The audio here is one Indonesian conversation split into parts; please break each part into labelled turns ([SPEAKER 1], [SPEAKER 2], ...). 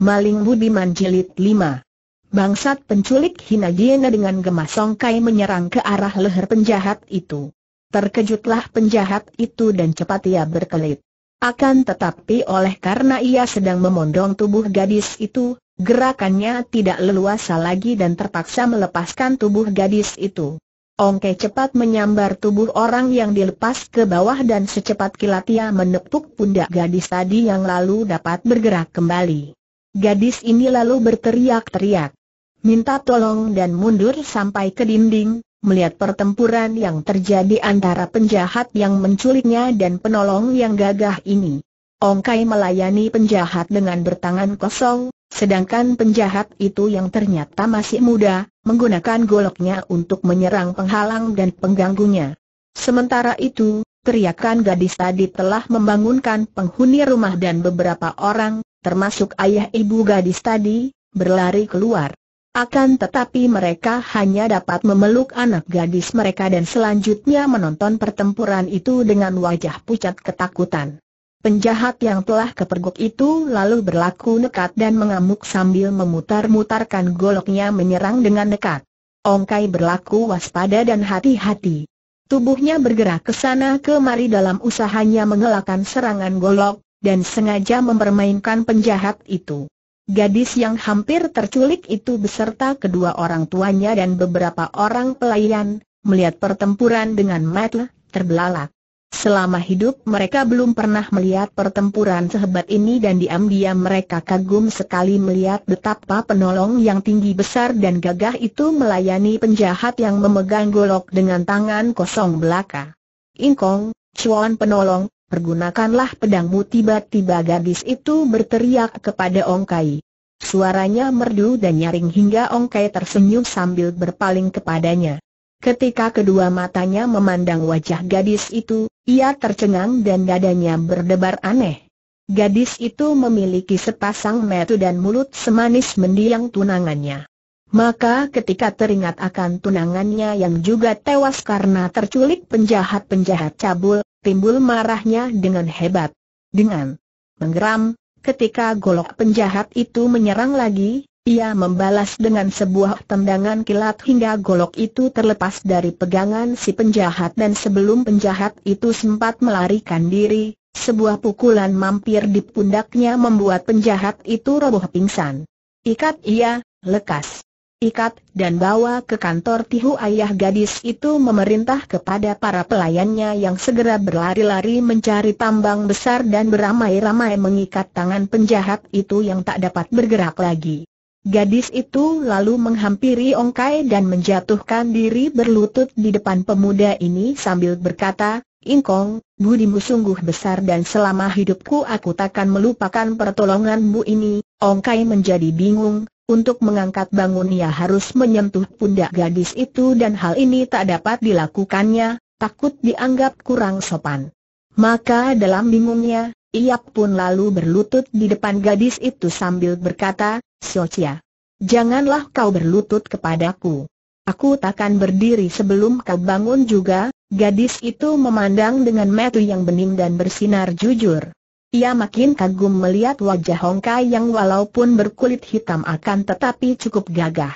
[SPEAKER 1] Maling Budiman Jilid 5 Bangsat penculik hina Diena dengan gemas songkai menyerang ke arah leher penjahat itu. Terkejutlah penjahat itu dan cepat ia berkelit. Akan tetapi oleh karena ia sedang memondong tubuh gadis itu, gerakannya tidak leluasa lagi dan terpaksa melepaskan tubuh gadis itu. Ongke cepat menyambar tubuh orang yang dilepas ke bawah dan secepat kilat ia menepuk pundak gadis tadi yang lalu dapat bergerak kembali. Gadis ini lalu berteriak-teriak. Minta tolong dan mundur sampai ke dinding, melihat pertempuran yang terjadi antara penjahat yang menculiknya dan penolong yang gagah ini. Ongkai melayani penjahat dengan bertangan kosong, sedangkan penjahat itu yang ternyata masih muda, menggunakan goloknya untuk menyerang penghalang dan pengganggunya. Sementara itu, teriakan gadis tadi telah membangunkan penghuni rumah dan beberapa orang, termasuk ayah ibu gadis tadi, berlari keluar. Akan tetapi mereka hanya dapat memeluk anak gadis mereka dan selanjutnya menonton pertempuran itu dengan wajah pucat ketakutan. Penjahat yang telah kepergok itu lalu berlaku nekat dan mengamuk sambil memutar-mutarkan goloknya menyerang dengan nekat. Ongkai berlaku waspada dan hati-hati. Tubuhnya bergerak ke sana kemari dalam usahanya mengelakkan serangan golok, dan sengaja mempermainkan penjahat itu. Gadis yang hampir terculik itu beserta kedua orang tuanya dan beberapa orang pelayan, melihat pertempuran dengan Matt, terbelalak. Selama hidup mereka belum pernah melihat pertempuran sehebat ini dan diam-diam mereka kagum sekali melihat betapa penolong yang tinggi besar dan gagah itu melayani penjahat yang memegang golok dengan tangan kosong belaka. Ingkong, cuan penolong, pergunakanlah pedangmu tiba-tiba gadis itu berteriak kepada Ongkai. Suaranya merdu dan nyaring hingga Ongkai tersenyum sambil berpaling kepadanya. Ketika kedua matanya memandang wajah gadis itu, ia tercengang dan dadanya berdebar aneh. Gadis itu memiliki sepasang metu dan mulut semanis mendiang tunangannya. Maka ketika teringat akan tunangannya yang juga tewas karena terculik penjahat-penjahat cabul, timbul marahnya dengan hebat. Dengan menggeram, ketika golok penjahat itu menyerang lagi, ia membalas dengan sebuah tendangan kilat hingga golok itu terlepas dari pegangan si penjahat dan sebelum penjahat itu sempat melarikan diri, sebuah pukulan mampir di pundaknya membuat penjahat itu roboh pingsan. Ikat ia, lekas ikat, dan bawa ke kantor Tihu ayah gadis itu memerintah kepada para pelayannya yang segera berlari-lari mencari tambang besar dan beramai-ramai mengikat tangan penjahat itu yang tak dapat bergerak lagi. Gadis itu lalu menghampiri Ongkai dan menjatuhkan diri berlutut di depan pemuda ini sambil berkata, Ingkong, budimu sungguh besar dan selama hidupku aku takkan melupakan pertolonganmu ini. Ongkai menjadi bingung, untuk mengangkat bangun ia harus menyentuh pundak gadis itu dan hal ini tak dapat dilakukannya, takut dianggap kurang sopan. Maka dalam bingungnya, ia pun lalu berlutut di depan gadis itu sambil berkata, Socia, janganlah kau berlutut kepadaku. Aku takkan berdiri sebelum kau bangun juga, gadis itu memandang dengan metu yang bening dan bersinar jujur. Ia makin kagum melihat wajah Hongkai yang walaupun berkulit hitam akan tetapi cukup gagah.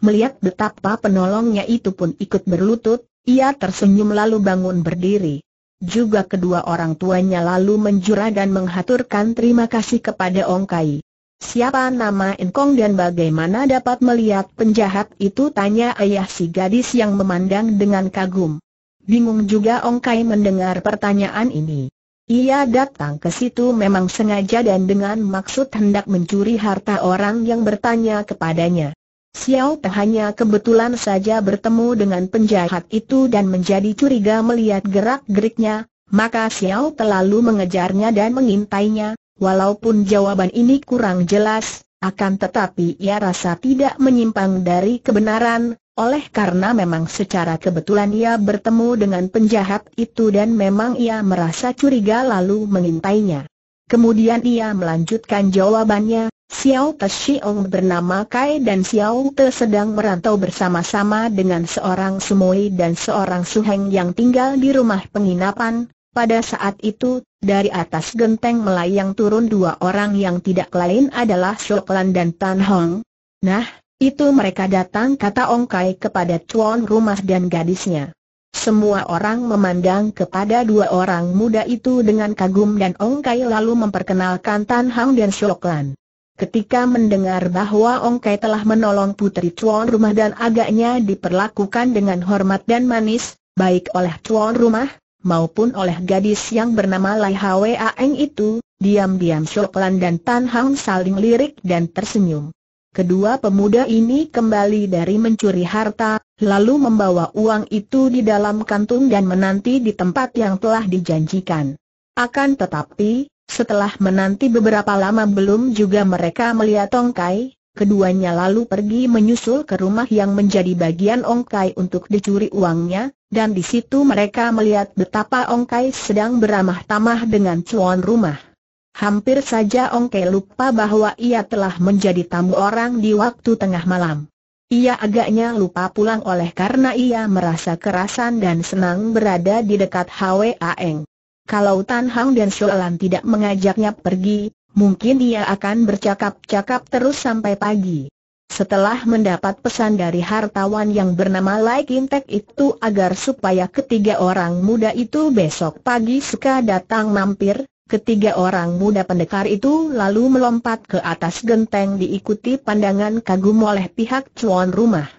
[SPEAKER 1] Melihat betapa penolongnya itu pun ikut berlutut, ia tersenyum lalu bangun berdiri. Juga kedua orang tuanya lalu menjura dan menghaturkan terima kasih kepada Hongkai. Siapa nama Enkong dan bagaimana dapat melihat penjahat itu tanya ayah si gadis yang memandang dengan kagum. Bingung juga Kai mendengar pertanyaan ini. Ia datang ke situ memang sengaja dan dengan maksud hendak mencuri harta orang yang bertanya kepadanya. Xiao Te hanya kebetulan saja bertemu dengan penjahat itu dan menjadi curiga melihat gerak-geriknya, maka Xiao terlalu mengejarnya dan mengintainya, walaupun jawaban ini kurang jelas, akan tetapi ia rasa tidak menyimpang dari kebenaran, oleh karena memang secara kebetulan ia bertemu dengan penjahat itu dan memang ia merasa curiga lalu mengintainya. Kemudian ia melanjutkan jawabannya, Xiao Te Xiong bernama Kai dan Xiao Te sedang merantau bersama-sama dengan seorang Sumoi dan seorang Suheng yang tinggal di rumah penginapan. Pada saat itu, dari atas genteng melayang turun dua orang yang tidak lain adalah Shoklan dan Tan Hong. Nah, itu mereka datang kata Ongkai kepada tuan rumah dan gadisnya. Semua orang memandang kepada dua orang muda itu dengan kagum dan Ongkai lalu memperkenalkan Tan Hang dan Shoklan. Ketika mendengar bahwa Ongkai telah menolong putri tuan rumah dan agaknya diperlakukan dengan hormat dan manis, baik oleh tuan rumah, maupun oleh gadis yang bernama Lai Hwa Eng itu, diam-diam Shoklan dan Tan Hang saling lirik dan tersenyum. Kedua pemuda ini kembali dari mencuri harta, lalu membawa uang itu di dalam kantung dan menanti di tempat yang telah dijanjikan. Akan tetapi, setelah menanti beberapa lama belum juga mereka melihat tongkai, keduanya lalu pergi menyusul ke rumah yang menjadi bagian Ongkai untuk dicuri uangnya, dan di situ mereka melihat betapa Ongkai sedang beramah tamah dengan cuan rumah. Hampir saja Ongke lupa bahwa ia telah menjadi tamu orang di waktu tengah malam. Ia agaknya lupa pulang oleh karena ia merasa kerasan dan senang berada di dekat Aeng. Kalau Tan Hang dan Sholan tidak mengajaknya pergi, mungkin ia akan bercakap-cakap terus sampai pagi. Setelah mendapat pesan dari hartawan yang bernama Lai Kintek itu agar supaya ketiga orang muda itu besok pagi suka datang mampir, Ketiga orang muda pendekar itu lalu melompat ke atas genteng diikuti pandangan kagum oleh pihak cuan rumah.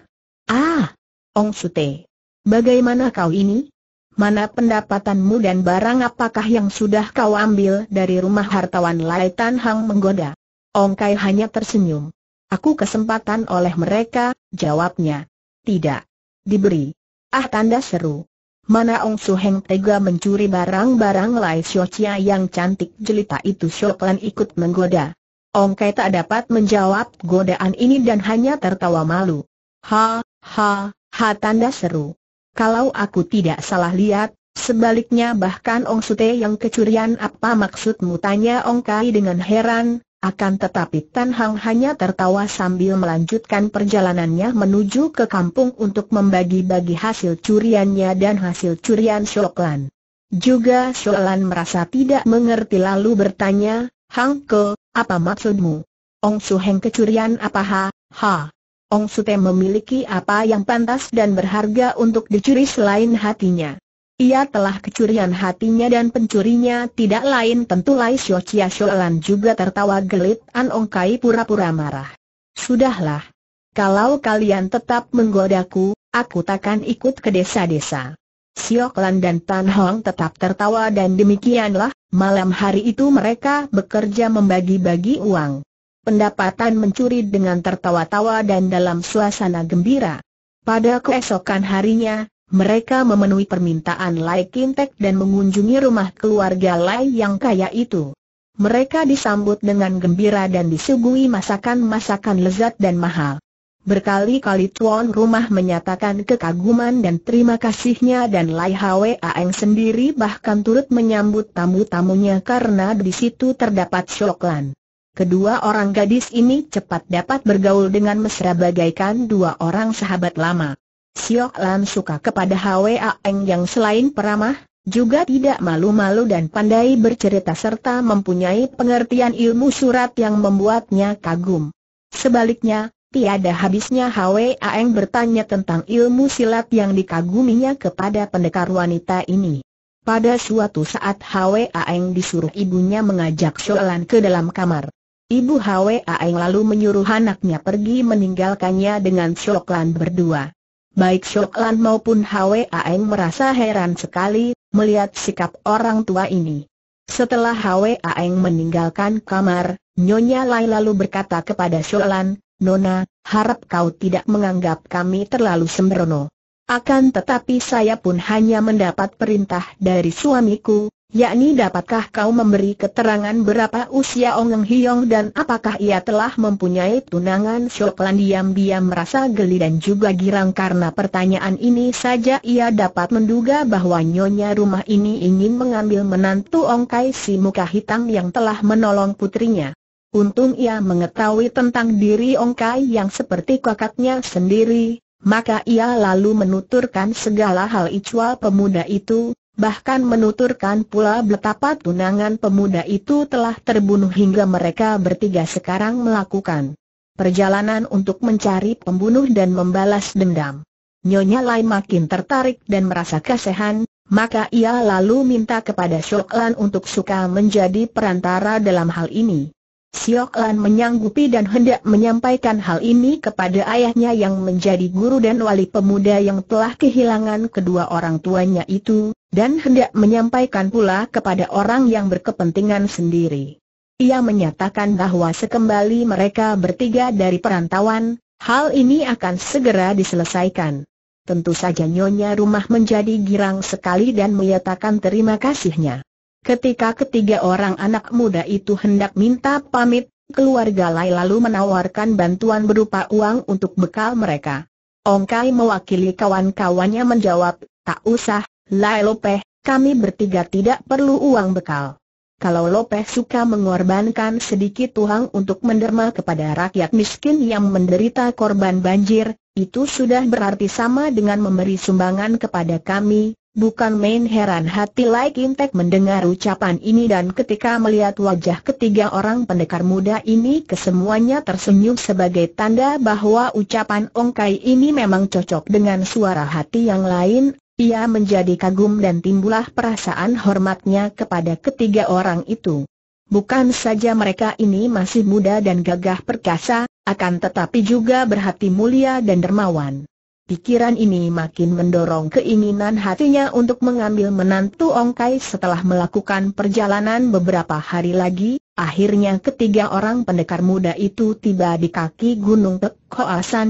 [SPEAKER 1] Ah, Ong Sute, bagaimana kau ini? Mana pendapatanmu dan barang apakah yang sudah kau ambil dari rumah hartawan Lai Tan Hang menggoda? Ong Kai hanya tersenyum. Aku kesempatan oleh mereka, jawabnya. Tidak. Diberi. Ah tanda seru. Mana Ong Su Heng tega mencuri barang-barang Lai Xiao Chia yang cantik jelita itu Xiao Lan ikut menggoda. Ong Kai tak dapat menjawab godaan ini dan hanya tertawa malu. Ha, ha, ha tanda seru. Kalau aku tidak salah lihat, sebaliknya bahkan Ong Te yang kecurian apa maksudmu tanya Ong Kai dengan heran, akan tetapi Tan Hang hanya tertawa sambil melanjutkan perjalanannya menuju ke kampung untuk membagi-bagi hasil curiannya dan hasil curian Shoklan. Juga Shoklan merasa tidak mengerti lalu bertanya, Hang Ke, apa maksudmu? Ong Su Heng kecurian apa ha, ha? Ong Su Te memiliki apa yang pantas dan berharga untuk dicuri selain hatinya. Ia telah kecurian hatinya dan pencurinya tidak lain tentu Lai Xiu Chia juga tertawa gelit An Ong Kai pura-pura marah. Sudahlah. Kalau kalian tetap menggodaku, aku takkan ikut ke desa-desa. Siolan dan Tan Hong tetap tertawa dan demikianlah, malam hari itu mereka bekerja membagi-bagi uang. Pendapatan mencuri dengan tertawa-tawa dan dalam suasana gembira. Pada keesokan harinya, mereka memenuhi permintaan Lai Kintek dan mengunjungi rumah keluarga Lai yang kaya itu. Mereka disambut dengan gembira dan disuguhi masakan-masakan lezat dan mahal. Berkali-kali tuan rumah menyatakan kekaguman dan terima kasihnya dan Lai Hwe Aeng sendiri bahkan turut menyambut tamu-tamunya karena di situ terdapat Shoklan. Kedua orang gadis ini cepat dapat bergaul dengan mesra bagaikan dua orang sahabat lama. Siok Lan suka kepada Hwa Eng yang selain peramah, juga tidak malu-malu dan pandai bercerita serta mempunyai pengertian ilmu surat yang membuatnya kagum. Sebaliknya, tiada habisnya Hwa Eng bertanya tentang ilmu silat yang dikaguminya kepada pendekar wanita ini. Pada suatu saat Hwa Eng disuruh ibunya mengajak Lan ke dalam kamar. Ibu Hwa Eng lalu menyuruh anaknya pergi meninggalkannya dengan Lan berdua. Baik Shok Lan maupun Hwa Aeng merasa heran sekali, melihat sikap orang tua ini. Setelah Hwa Aeng meninggalkan kamar, Nyonya Lai lalu berkata kepada Shok Lan, Nona, harap kau tidak menganggap kami terlalu sembrono. Akan tetapi saya pun hanya mendapat perintah dari suamiku, yakni dapatkah kau memberi keterangan berapa usia ongeng Hiong dan apakah ia telah mempunyai tunangan Shoklan diam-diam merasa geli dan juga girang karena pertanyaan ini saja ia dapat menduga bahwa nyonya rumah ini ingin mengambil menantu Ong Kai si muka hitam yang telah menolong putrinya. Untung ia mengetahui tentang diri Ong Kai yang seperti kakaknya sendiri, maka ia lalu menuturkan segala hal icual pemuda itu, bahkan menuturkan pula betapa tunangan pemuda itu telah terbunuh hingga mereka bertiga sekarang melakukan perjalanan untuk mencari pembunuh dan membalas dendam. Nyonya Lai makin tertarik dan merasa kasihan, maka ia lalu minta kepada Shoklan untuk suka menjadi perantara dalam hal ini. Siok Lan menyanggupi dan hendak menyampaikan hal ini kepada ayahnya yang menjadi guru dan wali pemuda yang telah kehilangan kedua orang tuanya itu, dan hendak menyampaikan pula kepada orang yang berkepentingan sendiri. Ia menyatakan bahwa sekembali mereka bertiga dari perantauan, hal ini akan segera diselesaikan. Tentu saja nyonya rumah menjadi girang sekali dan menyatakan terima kasihnya. Ketika ketiga orang anak muda itu hendak minta pamit, keluarga Lai lalu menawarkan bantuan berupa uang untuk bekal mereka. Ongkai mewakili kawan-kawannya menjawab, tak usah, Lai Lopeh, kami bertiga tidak perlu uang bekal. Kalau Lopeh suka mengorbankan sedikit uang untuk menderma kepada rakyat miskin yang menderita korban banjir, itu sudah berarti sama dengan memberi sumbangan kepada kami, Bukan main heran hati Lai Kintek mendengar ucapan ini dan ketika melihat wajah ketiga orang pendekar muda ini kesemuanya tersenyum sebagai tanda bahwa ucapan Ongkai ini memang cocok dengan suara hati yang lain, ia menjadi kagum dan timbulah perasaan hormatnya kepada ketiga orang itu. Bukan saja mereka ini masih muda dan gagah perkasa, akan tetapi juga berhati mulia dan dermawan. Pikiran ini makin mendorong keinginan hatinya untuk mengambil menantu Ongkai setelah melakukan perjalanan beberapa hari lagi, akhirnya ketiga orang pendekar muda itu tiba di kaki Gunung Tek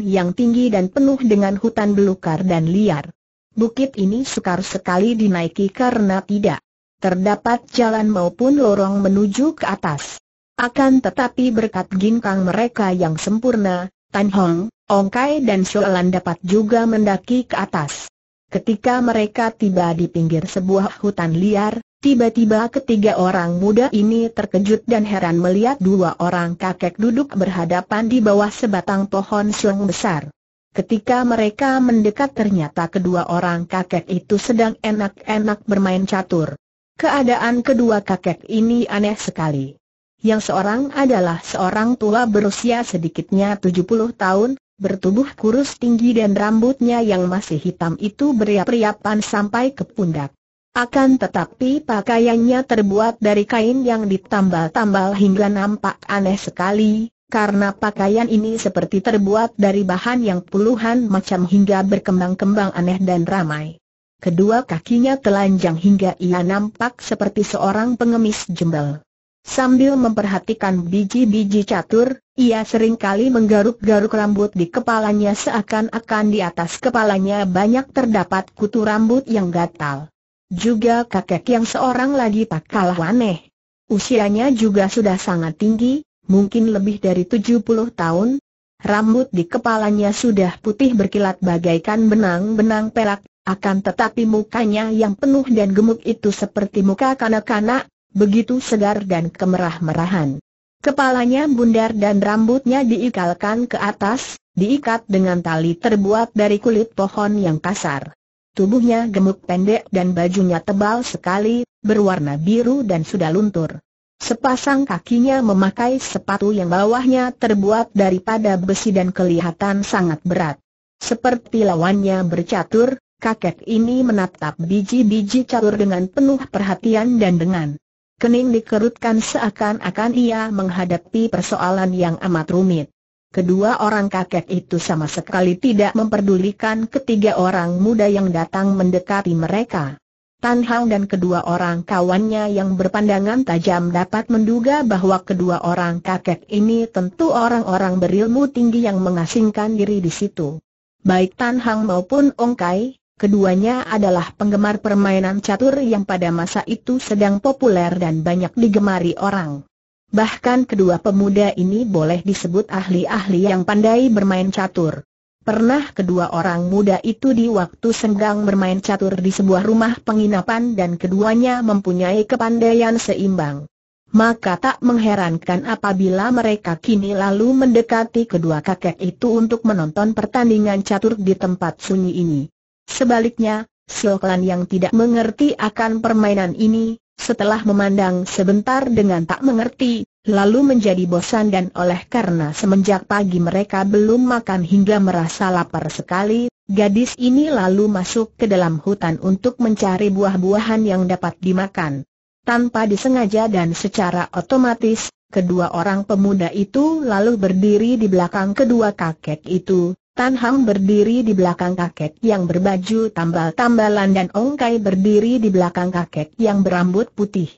[SPEAKER 1] yang tinggi dan penuh dengan hutan belukar dan liar. Bukit ini sukar sekali dinaiki karena tidak terdapat jalan maupun lorong menuju ke atas. Akan tetapi berkat ginkang mereka yang sempurna, Tan Hong, Ongkai dan Shuolan dapat juga mendaki ke atas. Ketika mereka tiba di pinggir sebuah hutan liar, tiba-tiba ketiga orang muda ini terkejut dan heran melihat dua orang kakek duduk berhadapan di bawah sebatang pohon siung besar. Ketika mereka mendekat ternyata kedua orang kakek itu sedang enak-enak bermain catur. Keadaan kedua kakek ini aneh sekali. Yang seorang adalah seorang tua berusia sedikitnya 70 tahun, bertubuh kurus tinggi dan rambutnya yang masih hitam itu beriap-riapan sampai ke pundak. Akan tetapi pakaiannya terbuat dari kain yang ditambal-tambal hingga nampak aneh sekali, karena pakaian ini seperti terbuat dari bahan yang puluhan macam hingga berkembang-kembang aneh dan ramai. Kedua kakinya telanjang hingga ia nampak seperti seorang pengemis jembel. Sambil memperhatikan biji-biji catur, ia seringkali menggaruk-garuk rambut di kepalanya seakan-akan di atas kepalanya banyak terdapat kutu rambut yang gatal. Juga kakek yang seorang lagi tak kalah aneh. Usianya juga sudah sangat tinggi, mungkin lebih dari 70 tahun. Rambut di kepalanya sudah putih berkilat bagaikan benang-benang perak, akan tetapi mukanya yang penuh dan gemuk itu seperti muka kanak-kanak, begitu segar dan kemerah-merahan. Kepalanya bundar dan rambutnya diikalkan ke atas, diikat dengan tali terbuat dari kulit pohon yang kasar. Tubuhnya gemuk pendek dan bajunya tebal sekali, berwarna biru dan sudah luntur. Sepasang kakinya memakai sepatu yang bawahnya terbuat daripada besi dan kelihatan sangat berat. Seperti lawannya bercatur, kakek ini menatap biji-biji catur dengan penuh perhatian dan dengan Kening dikerutkan seakan-akan ia menghadapi persoalan yang amat rumit. Kedua orang kakek itu sama sekali tidak memperdulikan ketiga orang muda yang datang mendekati mereka. Tan Hang dan kedua orang kawannya yang berpandangan tajam dapat menduga bahwa kedua orang kakek ini tentu orang-orang berilmu tinggi yang mengasingkan diri di situ. Baik Tan Hang maupun Ong Kai, Keduanya adalah penggemar permainan catur yang pada masa itu sedang populer dan banyak digemari orang. Bahkan kedua pemuda ini boleh disebut ahli-ahli yang pandai bermain catur. Pernah kedua orang muda itu di waktu senggang bermain catur di sebuah rumah penginapan dan keduanya mempunyai kepandaian seimbang. Maka tak mengherankan apabila mereka kini lalu mendekati kedua kakek itu untuk menonton pertandingan catur di tempat sunyi ini. Sebaliknya, Silklan yang tidak mengerti akan permainan ini, setelah memandang sebentar dengan tak mengerti, lalu menjadi bosan dan oleh karena semenjak pagi mereka belum makan hingga merasa lapar sekali, gadis ini lalu masuk ke dalam hutan untuk mencari buah-buahan yang dapat dimakan. Tanpa disengaja dan secara otomatis, kedua orang pemuda itu lalu berdiri di belakang kedua kakek itu, Tan Hang berdiri di belakang kakek yang berbaju tambal-tambalan dan Ong Kai berdiri di belakang kakek yang berambut putih.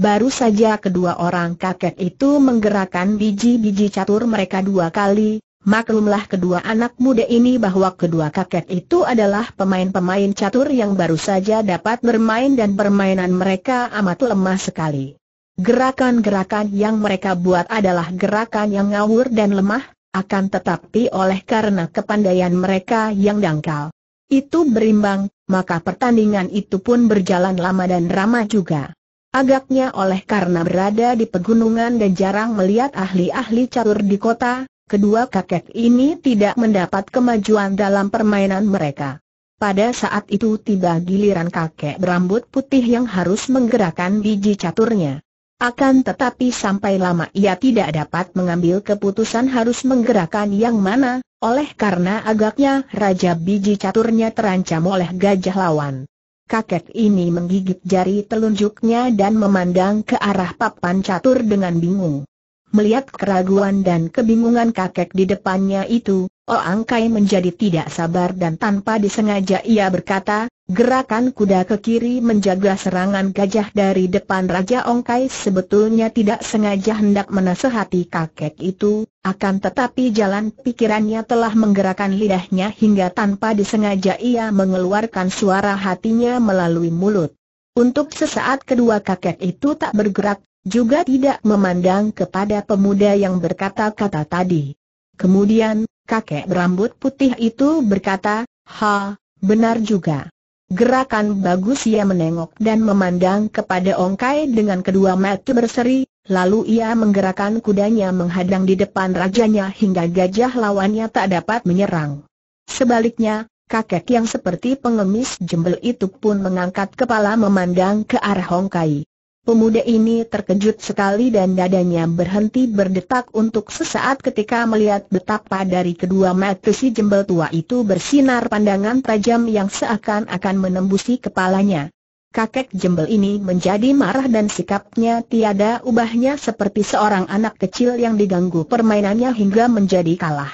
[SPEAKER 1] Baru saja kedua orang kakek itu menggerakkan biji-biji catur mereka dua kali, maklumlah kedua anak muda ini bahwa kedua kakek itu adalah pemain-pemain catur yang baru saja dapat bermain dan permainan mereka amat lemah sekali. Gerakan-gerakan yang mereka buat adalah gerakan yang ngawur dan lemah, akan tetapi oleh karena kepandaian mereka yang dangkal. Itu berimbang, maka pertandingan itu pun berjalan lama dan ramah juga. Agaknya oleh karena berada di pegunungan dan jarang melihat ahli-ahli catur di kota, kedua kakek ini tidak mendapat kemajuan dalam permainan mereka. Pada saat itu tiba giliran kakek berambut putih yang harus menggerakkan biji caturnya. Akan tetapi sampai lama ia tidak dapat mengambil keputusan harus menggerakkan yang mana, oleh karena agaknya Raja Biji Caturnya terancam oleh gajah lawan. Kakek ini menggigit jari telunjuknya dan memandang ke arah papan catur dengan bingung. Melihat keraguan dan kebingungan kakek di depannya itu, Oang Kai menjadi tidak sabar dan tanpa disengaja ia berkata, gerakan kuda ke kiri menjaga serangan gajah dari depan Raja Kai sebetulnya tidak sengaja hendak menasehati kakek itu, akan tetapi jalan pikirannya telah menggerakkan lidahnya hingga tanpa disengaja ia mengeluarkan suara hatinya melalui mulut. Untuk sesaat kedua kakek itu tak bergerak, juga tidak memandang kepada pemuda yang berkata-kata tadi. Kemudian, kakek berambut putih itu berkata, Ha, benar juga. Gerakan bagus ia menengok dan memandang kepada Kai dengan kedua mata berseri, lalu ia menggerakkan kudanya menghadang di depan rajanya hingga gajah lawannya tak dapat menyerang. Sebaliknya, kakek yang seperti pengemis jembel itu pun mengangkat kepala memandang ke arah Kai. Pemuda ini terkejut sekali dan dadanya berhenti berdetak untuk sesaat ketika melihat betapa dari kedua mata si jembel tua itu bersinar pandangan tajam yang seakan-akan menembusi kepalanya. Kakek jembel ini menjadi marah dan sikapnya tiada ubahnya seperti seorang anak kecil yang diganggu permainannya hingga menjadi kalah.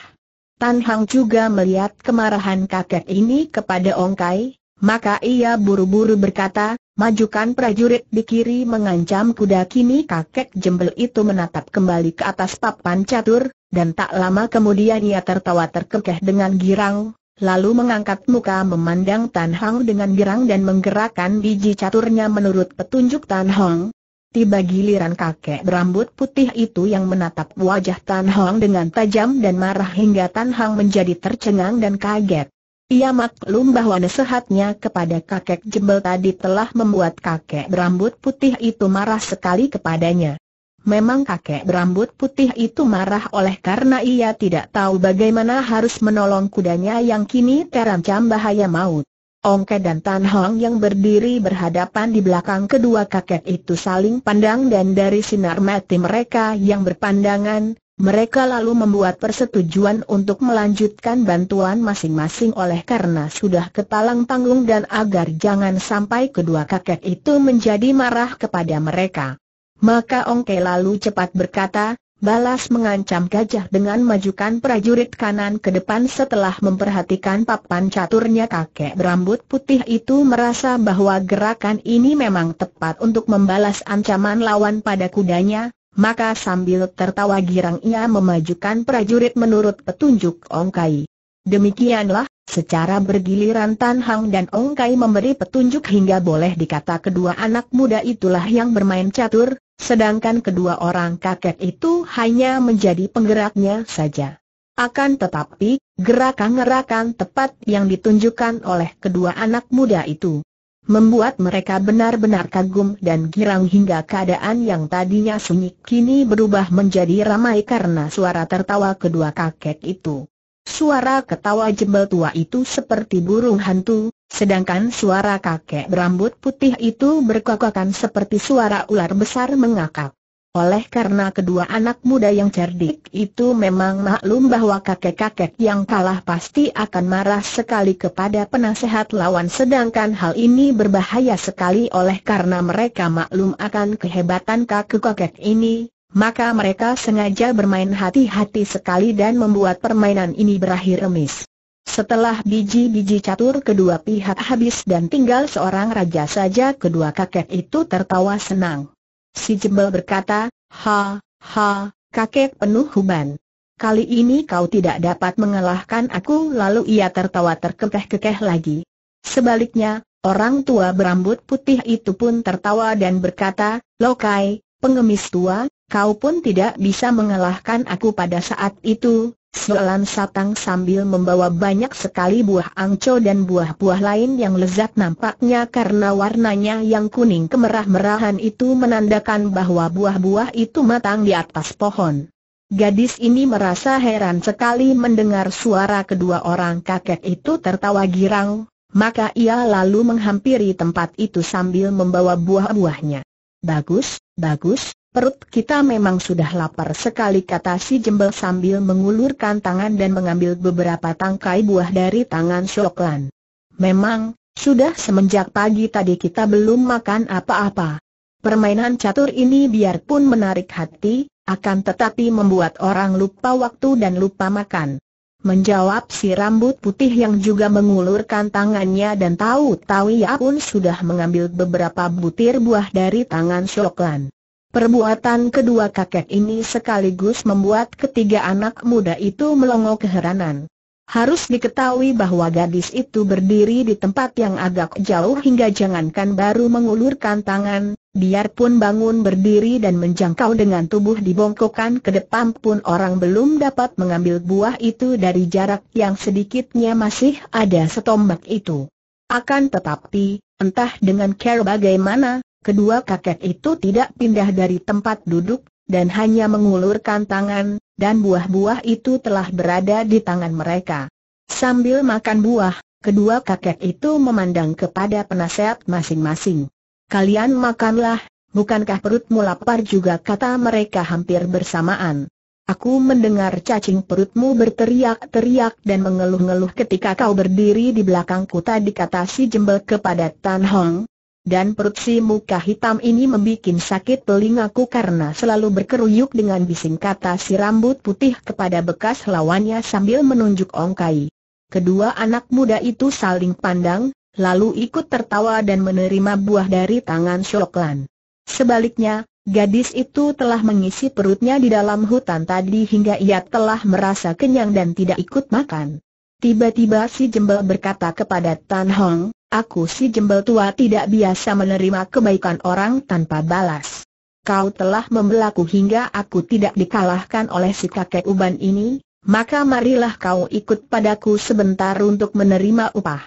[SPEAKER 1] Tan Hang juga melihat kemarahan kakek ini kepada Ongkai, maka ia buru-buru berkata, Majukan prajurit di kiri mengancam kuda kini kakek jembel itu menatap kembali ke atas papan catur, dan tak lama kemudian ia tertawa terkekeh dengan girang, lalu mengangkat muka memandang Tan Hong dengan girang dan menggerakkan biji caturnya menurut petunjuk Tan Hong. Tiba giliran kakek berambut putih itu yang menatap wajah Tan Hong dengan tajam dan marah hingga Tan Hong menjadi tercengang dan kaget. Ia maklum bahwa nasihatnya kepada kakek jembel tadi telah membuat kakek berambut putih itu marah sekali kepadanya. Memang kakek berambut putih itu marah oleh karena ia tidak tahu bagaimana harus menolong kudanya yang kini terancam bahaya maut. Ongke dan Tan Hong yang berdiri berhadapan di belakang kedua kakek itu saling pandang dan dari sinar mati mereka yang berpandangan, mereka lalu membuat persetujuan untuk melanjutkan bantuan masing-masing oleh karena sudah kepalang tanggung dan agar jangan sampai kedua kakek itu menjadi marah kepada mereka. Maka Ongke lalu cepat berkata, balas mengancam gajah dengan majukan prajurit kanan ke depan setelah memperhatikan papan caturnya kakek berambut putih itu merasa bahwa gerakan ini memang tepat untuk membalas ancaman lawan pada kudanya, maka sambil tertawa girang ia memajukan prajurit menurut petunjuk Ong Kai. Demikianlah, secara bergiliran Tan Hang dan Ong Kai memberi petunjuk hingga boleh dikata kedua anak muda itulah yang bermain catur, sedangkan kedua orang kakek itu hanya menjadi penggeraknya saja. Akan tetapi, gerakan-gerakan tepat yang ditunjukkan oleh kedua anak muda itu membuat mereka benar-benar kagum dan girang hingga keadaan yang tadinya sunyi kini berubah menjadi ramai karena suara tertawa kedua kakek itu. Suara ketawa jembel tua itu seperti burung hantu, sedangkan suara kakek berambut putih itu berkokokan seperti suara ular besar mengakak. Oleh karena kedua anak muda yang cerdik itu memang maklum bahwa kakek-kakek yang kalah pasti akan marah sekali kepada penasehat lawan sedangkan hal ini berbahaya sekali oleh karena mereka maklum akan kehebatan kakek-kakek ini, maka mereka sengaja bermain hati-hati sekali dan membuat permainan ini berakhir remis. Setelah biji-biji catur kedua pihak habis dan tinggal seorang raja saja kedua kakek itu tertawa senang. Si jebel berkata, ha, ha, kakek penuh huban. Kali ini kau tidak dapat mengalahkan aku lalu ia tertawa terkekeh-kekeh lagi. Sebaliknya, orang tua berambut putih itu pun tertawa dan berkata, Lokai, pengemis tua, kau pun tidak bisa mengalahkan aku pada saat itu, Soalan Satang sambil membawa banyak sekali buah angco dan buah-buah lain yang lezat nampaknya karena warnanya yang kuning kemerah-merahan itu menandakan bahwa buah-buah itu matang di atas pohon. Gadis ini merasa heran sekali mendengar suara kedua orang kakek itu tertawa girang, maka ia lalu menghampiri tempat itu sambil membawa buah-buahnya. Bagus, bagus, Perut kita memang sudah lapar sekali kata si jembel sambil mengulurkan tangan dan mengambil beberapa tangkai buah dari tangan Soklan. Memang, sudah semenjak pagi tadi kita belum makan apa-apa. Permainan catur ini biarpun menarik hati, akan tetapi membuat orang lupa waktu dan lupa makan. Menjawab si rambut putih yang juga mengulurkan tangannya dan tahu-tahu ia pun sudah mengambil beberapa butir buah dari tangan Soklan. Perbuatan kedua kakek ini sekaligus membuat ketiga anak muda itu melongo keheranan. Harus diketahui bahwa gadis itu berdiri di tempat yang agak jauh hingga jangankan baru mengulurkan tangan, biarpun bangun berdiri dan menjangkau dengan tubuh dibongkokkan ke depan pun orang belum dapat mengambil buah itu dari jarak yang sedikitnya masih ada setombak itu. Akan tetapi, entah dengan care bagaimana, Kedua kakek itu tidak pindah dari tempat duduk, dan hanya mengulurkan tangan, dan buah-buah itu telah berada di tangan mereka. Sambil makan buah, kedua kakek itu memandang kepada penasehat masing-masing. Kalian makanlah, bukankah perutmu lapar juga kata mereka hampir bersamaan. Aku mendengar cacing perutmu berteriak-teriak dan mengeluh-ngeluh ketika kau berdiri di belakangku tadi kata si jembel kepada Tan Hong, dan perut si muka hitam ini membuat sakit telingaku karena selalu berkeruyuk dengan bising kata si rambut putih kepada bekas lawannya sambil menunjuk ongkai. Kedua anak muda itu saling pandang, lalu ikut tertawa dan menerima buah dari tangan Sholoklan. Sebaliknya, gadis itu telah mengisi perutnya di dalam hutan tadi hingga ia telah merasa kenyang dan tidak ikut makan. Tiba-tiba si jembal berkata kepada Tan Hong, Aku si jembel tua tidak biasa menerima kebaikan orang tanpa balas. Kau telah membelaku hingga aku tidak dikalahkan oleh si kakek uban ini, maka marilah kau ikut padaku sebentar untuk menerima upah.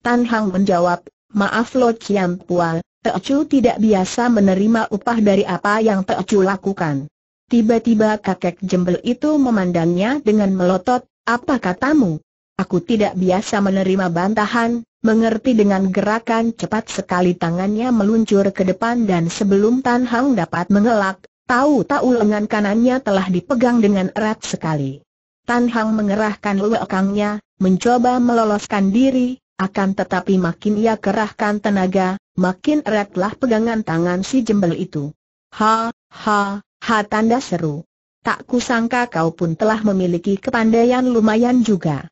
[SPEAKER 1] Tan Hang menjawab, maaf Lo Chiam Pual, Teocu tidak biasa menerima upah dari apa yang Teocu lakukan. Tiba-tiba kakek jembel itu memandangnya dengan melotot, apa katamu? Aku tidak biasa menerima bantahan, mengerti dengan gerakan cepat sekali tangannya meluncur ke depan dan sebelum Tan Hang dapat mengelak, tahu-tahu lengan kanannya telah dipegang dengan erat sekali. Tan Hang mengerahkan luekangnya, mencoba meloloskan diri, akan tetapi makin ia kerahkan tenaga, makin eratlah pegangan tangan si jembel itu. Ha, ha, ha tanda seru. Tak kusangka kau pun telah memiliki kepandaian lumayan juga.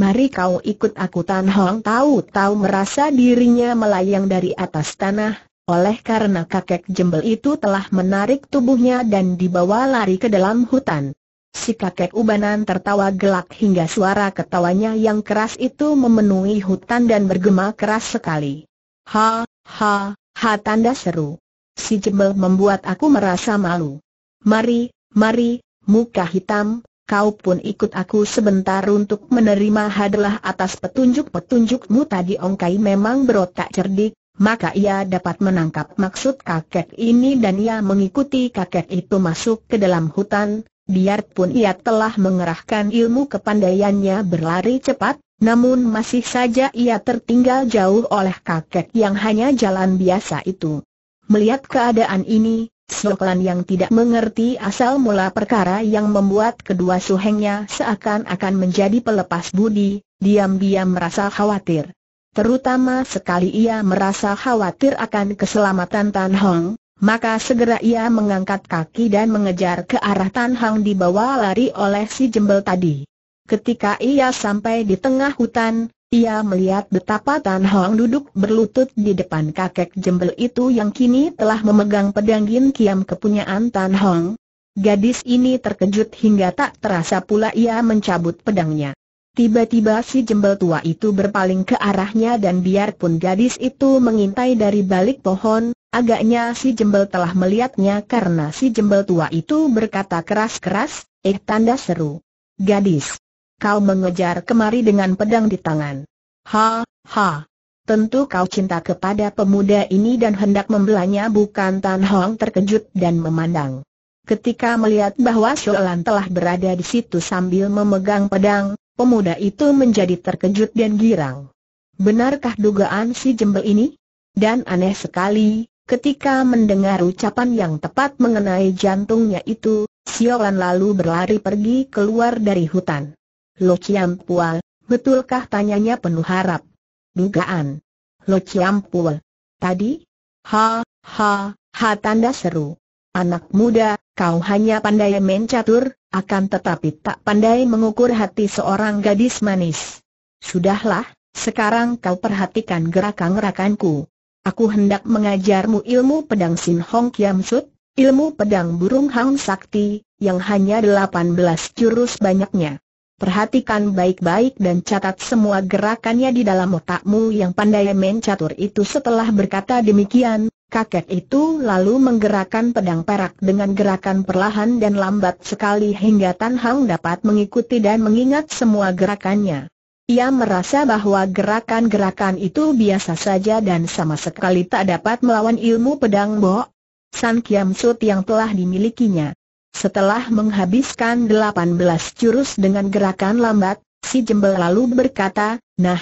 [SPEAKER 1] Mari kau ikut aku Tan Hong tahu-tahu merasa dirinya melayang dari atas tanah, oleh karena kakek jembel itu telah menarik tubuhnya dan dibawa lari ke dalam hutan. Si kakek ubanan tertawa gelak hingga suara ketawanya yang keras itu memenuhi hutan dan bergema keras sekali. Ha, ha, ha tanda seru. Si jembel membuat aku merasa malu. Mari, mari, muka hitam, kau pun ikut aku sebentar untuk menerima hadlah atas petunjuk-petunjukmu tadi Ongkai memang berotak cerdik, maka ia dapat menangkap maksud kakek ini dan ia mengikuti kakek itu masuk ke dalam hutan, biarpun ia telah mengerahkan ilmu kepandaiannya berlari cepat, namun masih saja ia tertinggal jauh oleh kakek yang hanya jalan biasa itu. Melihat keadaan ini, Sokan yang tidak mengerti asal mula perkara yang membuat kedua suhengnya seakan-akan menjadi pelepas budi, diam-diam merasa khawatir. Terutama sekali ia merasa khawatir akan keselamatan Tan Hong, maka segera ia mengangkat kaki dan mengejar ke arah Tan Hong dibawa lari oleh si jembel tadi. Ketika ia sampai di tengah hutan, ia melihat betapa Tan Hong duduk berlutut di depan kakek jembel itu yang kini telah memegang pedang Gin Kiam kepunyaan Tan Hong. Gadis ini terkejut hingga tak terasa pula ia mencabut pedangnya. Tiba-tiba si jembel tua itu berpaling ke arahnya dan biarpun gadis itu mengintai dari balik pohon, agaknya si jembel telah melihatnya karena si jembel tua itu berkata keras-keras, eh tanda seru. Gadis, Kau mengejar kemari dengan pedang di tangan. Ha, ha. Tentu kau cinta kepada pemuda ini dan hendak membelanya bukan Tan Hong terkejut dan memandang. Ketika melihat bahwa Sholan telah berada di situ sambil memegang pedang, pemuda itu menjadi terkejut dan girang. Benarkah dugaan si jembel ini? Dan aneh sekali, ketika mendengar ucapan yang tepat mengenai jantungnya itu, Siolan lalu berlari pergi keluar dari hutan. Lo Pua, betulkah tanyanya penuh harap? Dugaan. Lo Pua. Tadi? Ha, ha, ha tanda seru. Anak muda, kau hanya pandai main catur, akan tetapi tak pandai mengukur hati seorang gadis manis. Sudahlah, sekarang kau perhatikan gerakan-gerakanku. Aku hendak mengajarmu ilmu pedang Sin Hong Kiam Sut, ilmu pedang burung hang sakti, yang hanya 18 jurus banyaknya. Perhatikan baik-baik dan catat semua gerakannya di dalam otakmu yang pandai main catur itu setelah berkata demikian, kakek itu lalu menggerakkan pedang perak dengan gerakan perlahan dan lambat sekali hingga Tan Hang dapat mengikuti dan mengingat semua gerakannya. Ia merasa bahwa gerakan-gerakan itu biasa saja dan sama sekali tak dapat melawan ilmu pedang Bo San Kiam Sut yang telah dimilikinya. Setelah menghabiskan delapan belas jurus dengan gerakan lambat, si jembel lalu berkata, Nah,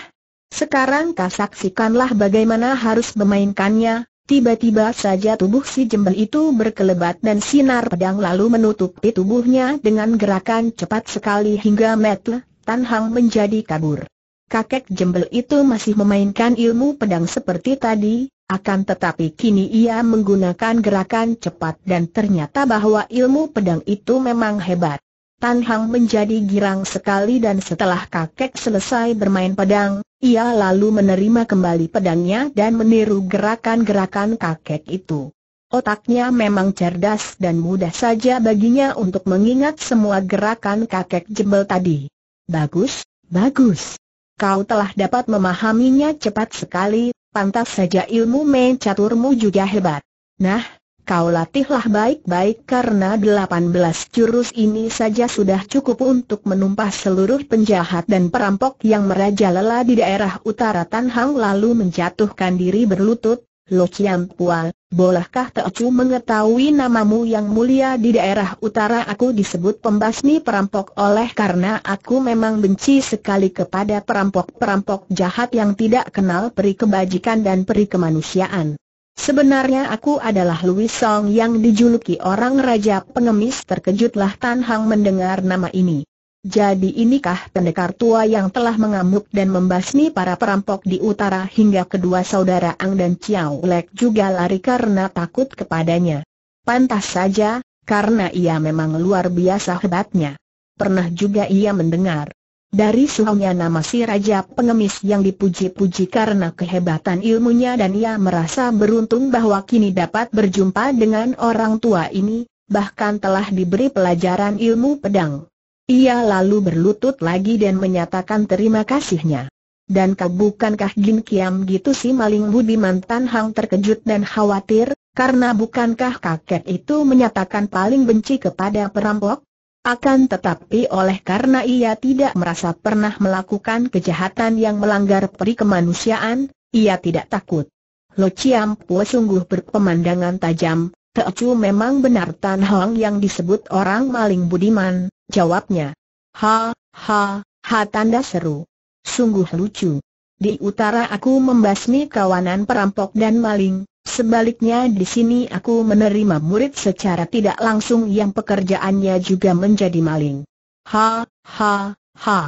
[SPEAKER 1] sekarang kau saksikanlah bagaimana harus memainkannya, Tiba-tiba saja tubuh si jembel itu berkelebat dan sinar pedang lalu menutupi tubuhnya dengan gerakan cepat sekali hingga metle, Tanhang menjadi kabur. Kakek jembel itu masih memainkan ilmu pedang seperti tadi, akan tetapi kini ia menggunakan gerakan cepat dan ternyata bahwa ilmu pedang itu memang hebat. Tan Hang menjadi girang sekali dan setelah kakek selesai bermain pedang, ia lalu menerima kembali pedangnya dan meniru gerakan-gerakan kakek itu. Otaknya memang cerdas dan mudah saja baginya untuk mengingat semua gerakan kakek jembel tadi. Bagus, bagus. Kau telah dapat memahaminya cepat sekali, pantas saja ilmu main caturmu juga hebat. Nah, kau latihlah baik-baik karena delapan belas jurus ini saja sudah cukup untuk menumpas seluruh penjahat dan perampok yang merajalela di daerah utara Tanhang lalu menjatuhkan diri berlutut, Lo Chiam Pual, bolehkah Teocu mengetahui namamu yang mulia di daerah utara aku disebut pembasmi perampok oleh karena aku memang benci sekali kepada perampok-perampok jahat yang tidak kenal peri kebajikan dan peri kemanusiaan. Sebenarnya aku adalah Louis Song yang dijuluki orang Raja Pengemis terkejutlah Tan Hang mendengar nama ini. Jadi inikah pendekar tua yang telah mengamuk dan membasmi para perampok di utara hingga kedua saudara Ang dan Chiao Lek juga lari karena takut kepadanya. Pantas saja, karena ia memang luar biasa hebatnya. Pernah juga ia mendengar dari suhunya nama si Raja Pengemis yang dipuji-puji karena kehebatan ilmunya dan ia merasa beruntung bahwa kini dapat berjumpa dengan orang tua ini, bahkan telah diberi pelajaran ilmu pedang. Ia lalu berlutut lagi dan menyatakan terima kasihnya. Dan kau bukankah Gin Kiam gitu si maling budi mantan Hang terkejut dan khawatir, karena bukankah kakek itu menyatakan paling benci kepada perampok? Akan tetapi oleh karena ia tidak merasa pernah melakukan kejahatan yang melanggar peri kemanusiaan, ia tidak takut. Lo Chiam Pua sungguh berpemandangan tajam, Teocu memang benar Tan Hong yang disebut orang maling budiman, Jawabnya. Ha, ha, ha tanda seru. Sungguh lucu. Di utara aku membasmi kawanan perampok dan maling, sebaliknya di sini aku menerima murid secara tidak langsung yang pekerjaannya juga menjadi maling. Ha, ha, ha.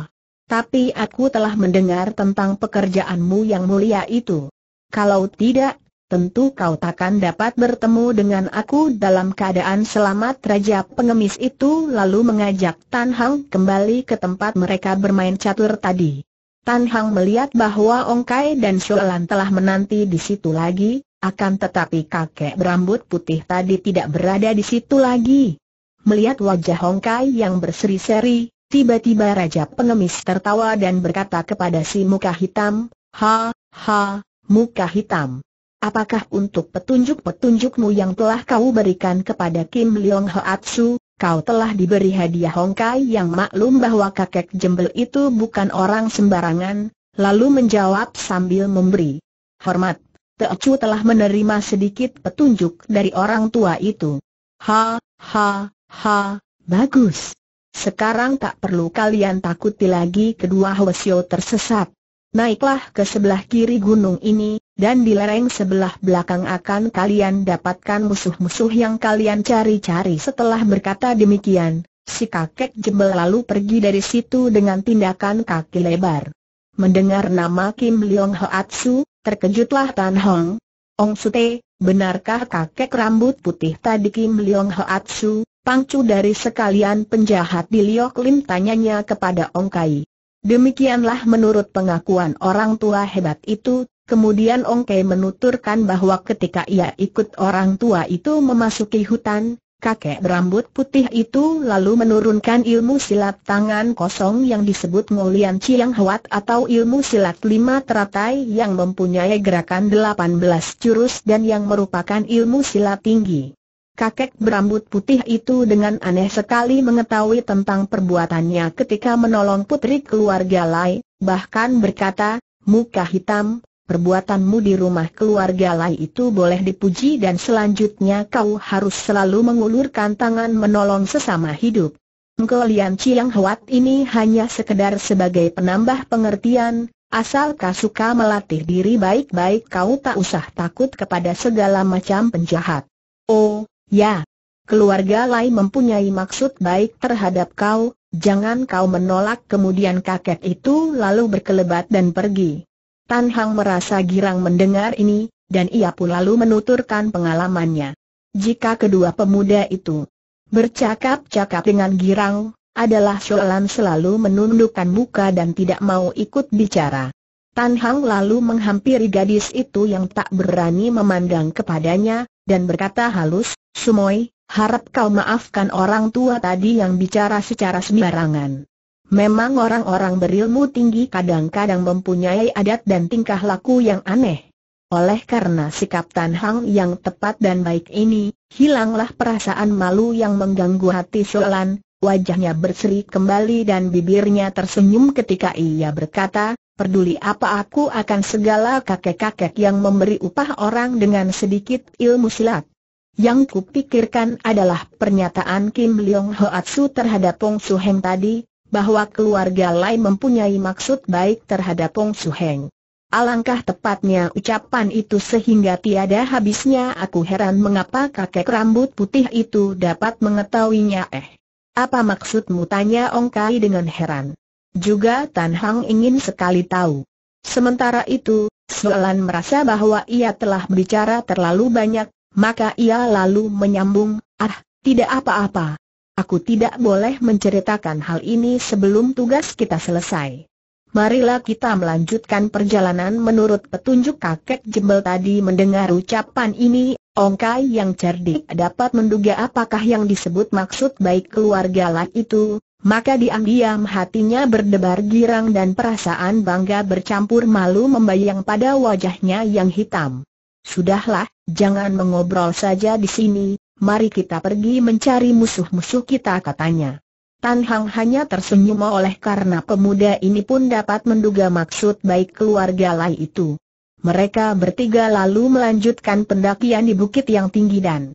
[SPEAKER 1] Tapi aku telah mendengar tentang pekerjaanmu yang mulia itu. Kalau tidak, tentu kau takkan dapat bertemu dengan aku dalam keadaan selamat Raja pengemis itu lalu mengajak Tan Hang kembali ke tempat mereka bermain catur tadi. Tan Hang melihat bahwa Ong Kai dan Shuolan telah menanti di situ lagi, akan tetapi kakek berambut putih tadi tidak berada di situ lagi. Melihat wajah Ong Kai yang berseri-seri, tiba-tiba Raja Pengemis tertawa dan berkata kepada si muka hitam, Ha, ha, muka hitam apakah untuk petunjuk-petunjukmu yang telah kau berikan kepada Kim Leong Hoatsu, kau telah diberi hadiah Hongkai yang maklum bahwa kakek jembel itu bukan orang sembarangan, lalu menjawab sambil memberi hormat. Teocu telah menerima sedikit petunjuk dari orang tua itu. Ha, ha, ha, bagus. Sekarang tak perlu kalian takuti lagi kedua Hwasyo tersesat. Naiklah ke sebelah kiri gunung ini, dan di lereng sebelah belakang akan kalian dapatkan musuh-musuh yang kalian cari-cari Setelah berkata demikian, si kakek jebel lalu pergi dari situ dengan tindakan kaki lebar Mendengar nama Kim Leong Hoatsu, terkejutlah Tan Hong Ong Sute, benarkah kakek rambut putih tadi Kim Leong Hoatsu, pangcu dari sekalian penjahat di Liok Lim tanyanya kepada Ong Kai Demikianlah menurut pengakuan orang tua hebat itu, kemudian Ong Kei menuturkan bahwa ketika ia ikut orang tua itu memasuki hutan, kakek berambut putih itu lalu menurunkan ilmu silat tangan kosong yang disebut Ngolian Chiang Huat atau ilmu silat lima teratai yang mempunyai gerakan 18 jurus dan yang merupakan ilmu silat tinggi. Kakek berambut putih itu dengan aneh sekali mengetahui tentang perbuatannya ketika menolong putri keluarga Lai, bahkan berkata, muka hitam, perbuatanmu di rumah keluarga Lai itu boleh dipuji dan selanjutnya kau harus selalu mengulurkan tangan menolong sesama hidup. Engkau Lian Chiang Huat ini hanya sekedar sebagai penambah pengertian, Asal kau suka melatih diri baik-baik kau tak usah takut kepada segala macam penjahat. Oh, Ya, keluarga Lai mempunyai maksud baik terhadap kau, jangan kau menolak kemudian kakek itu lalu berkelebat dan pergi. Tan Hang merasa girang mendengar ini, dan ia pun lalu menuturkan pengalamannya. Jika kedua pemuda itu bercakap-cakap dengan girang, adalah Sholan selalu menundukkan muka dan tidak mau ikut bicara. Tan Hang lalu menghampiri gadis itu yang tak berani memandang kepadanya, dan berkata halus, Sumoy, harap kau maafkan orang tua tadi yang bicara secara sembarangan. Memang orang-orang berilmu tinggi kadang-kadang mempunyai adat dan tingkah laku yang aneh. Oleh karena sikap Tan Hang yang tepat dan baik ini, hilanglah perasaan malu yang mengganggu hati Solan, wajahnya berseri kembali dan bibirnya tersenyum ketika ia berkata, Peduli apa aku akan segala kakek-kakek yang memberi upah orang dengan sedikit ilmu silat. Yang kupikirkan adalah pernyataan Kim Leong Hoatsu terhadap Pong Su Heng tadi, bahwa keluarga Lai mempunyai maksud baik terhadap Pong Su Heng. Alangkah tepatnya ucapan itu sehingga tiada habisnya aku heran mengapa kakek rambut putih itu dapat mengetahuinya eh. Apa maksudmu tanya Ong Kai dengan heran. Juga Tan Hang ingin sekali tahu. Sementara itu, Soalan merasa bahwa ia telah bicara terlalu banyak, maka ia lalu menyambung, ah, tidak apa-apa. Aku tidak boleh menceritakan hal ini sebelum tugas kita selesai. Marilah kita melanjutkan perjalanan menurut petunjuk kakek jembel tadi mendengar ucapan ini, Ongkai yang cerdik dapat menduga apakah yang disebut maksud baik keluarga lain itu, maka diam-diam hatinya berdebar girang dan perasaan bangga bercampur malu membayang pada wajahnya yang hitam. Sudahlah, jangan mengobrol saja di sini, mari kita pergi mencari musuh-musuh kita katanya. Tan Hang hanya tersenyum oleh karena pemuda ini pun dapat menduga maksud baik keluarga lain itu. Mereka bertiga lalu melanjutkan pendakian di bukit yang tinggi dan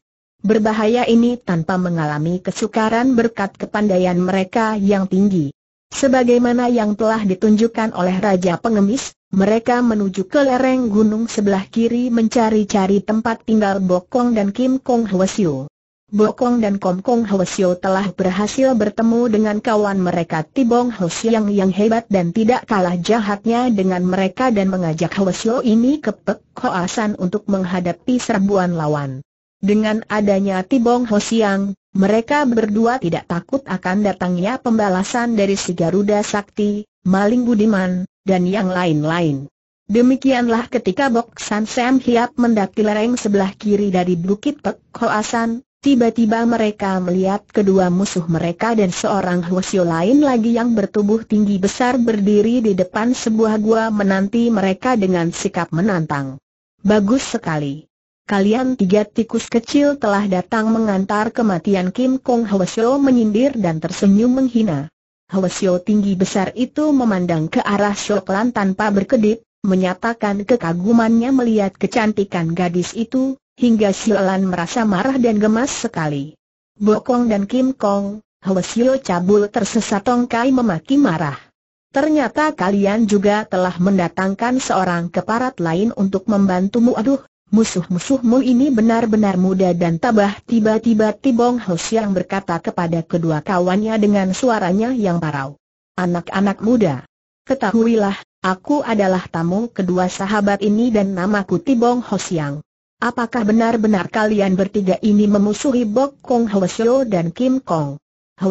[SPEAKER 1] Berbahaya ini tanpa mengalami kesukaran berkat kepandaian mereka yang tinggi. Sebagaimana yang telah ditunjukkan oleh Raja Pengemis, mereka menuju ke lereng gunung sebelah kiri mencari-cari tempat tinggal Bokong dan Kim Kong Hwasyo. Bokong dan Kom Kong Hwasyo telah berhasil bertemu dengan kawan mereka Tibong Hwasyo yang hebat dan tidak kalah jahatnya dengan mereka dan mengajak Hwasyo ini ke Pek San untuk menghadapi serbuan lawan. Dengan adanya Tibong Siang, mereka berdua tidak takut akan datangnya pembalasan dari si Garuda Sakti, Maling Budiman, dan yang lain-lain. Demikianlah ketika Bok San Sam Hiap mendaki lereng sebelah kiri dari Bukit Pek Hoasan, tiba-tiba mereka melihat kedua musuh mereka dan seorang Hosio lain lagi yang bertubuh tinggi besar berdiri di depan sebuah gua menanti mereka dengan sikap menantang. Bagus sekali. Kalian tiga tikus kecil telah datang mengantar kematian Kim Kong Hwasyo menyindir dan tersenyum menghina. Hwasyo tinggi besar itu memandang ke arah Shoplan tanpa berkedip, menyatakan kekagumannya melihat kecantikan gadis itu, hingga Shiolan merasa marah dan gemas sekali. Bokong dan Kim Kong, Hwasyo cabul tersesat tongkai memaki marah. Ternyata kalian juga telah mendatangkan seorang keparat lain untuk membantumu. Aduh, Musuh-musuhmu ini benar-benar muda dan tabah tiba-tiba Tibong Ho Siang berkata kepada kedua kawannya dengan suaranya yang parau. Anak-anak muda, ketahuilah, aku adalah tamu kedua sahabat ini dan namaku Tibong Ho Apakah benar-benar kalian bertiga ini memusuhi Bok Kong Ho dan Kim Kong? Ho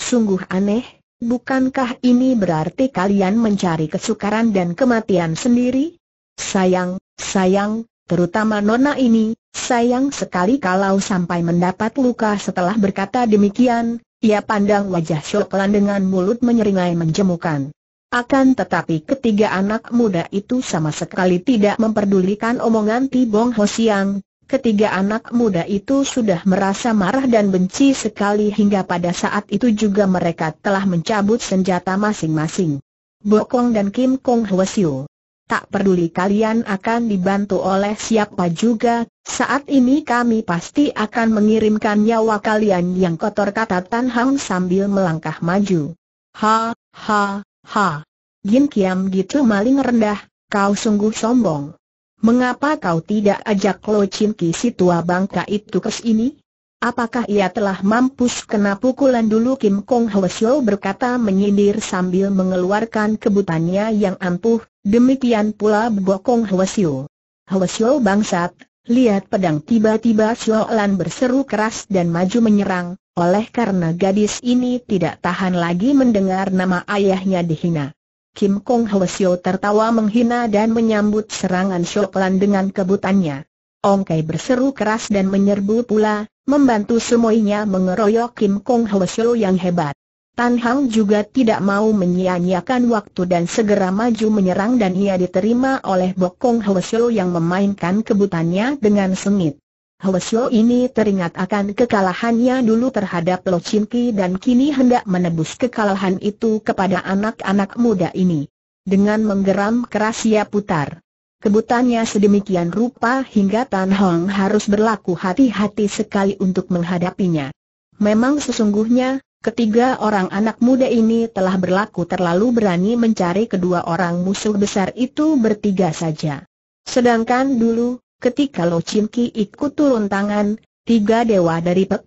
[SPEAKER 1] Sungguh aneh, bukankah ini berarti kalian mencari kesukaran dan kematian sendiri? Sayang, sayang, terutama Nona ini, sayang sekali kalau sampai mendapat luka setelah berkata demikian, ia pandang wajah Syoklan dengan mulut menyeringai menjemukan. Akan tetapi ketiga anak muda itu sama sekali tidak memperdulikan omongan Tibong Hosiang. Ketiga anak muda itu sudah merasa marah dan benci sekali hingga pada saat itu juga mereka telah mencabut senjata masing-masing. Bokong dan Kim Kong Hwasyo tak peduli kalian akan dibantu oleh siapa juga, saat ini kami pasti akan mengirimkan nyawa kalian yang kotor kata Tan Hang sambil melangkah maju. Ha, ha, ha. Jin Kiam gitu maling rendah, kau sungguh sombong. Mengapa kau tidak ajak Lo Chin Ki si tua bangka itu ke sini? Apakah ia telah mampus kena pukulan dulu Kim Kong Hwasyo berkata menyindir sambil mengeluarkan kebutannya yang ampuh, demikian pula Bokong Hwasyo. Hwasyo bangsat, lihat pedang tiba-tiba Lan berseru keras dan maju menyerang, oleh karena gadis ini tidak tahan lagi mendengar nama ayahnya dihina. Kim Kong Hwasyo tertawa menghina dan menyambut serangan Lan dengan kebutannya. Ongkai berseru keras dan menyerbu pula, membantu semuanya mengeroyok Kim Kong Ho yang hebat. Tan Hang juga tidak mau menyia-nyiakan waktu dan segera maju menyerang dan ia diterima oleh Bok Kong Ho yang memainkan kebutannya dengan sengit. Ho ini teringat akan kekalahannya dulu terhadap Lo Chin Ki dan kini hendak menebus kekalahan itu kepada anak-anak muda ini. Dengan menggeram keras ia putar. Kebutannya sedemikian rupa hingga Tan Hong harus berlaku hati-hati sekali untuk menghadapinya. Memang sesungguhnya, ketiga orang anak muda ini telah berlaku terlalu berani mencari kedua orang musuh besar itu bertiga saja. Sedangkan dulu, ketika Lo Chin Ki ikut turun tangan, tiga dewa dari Pek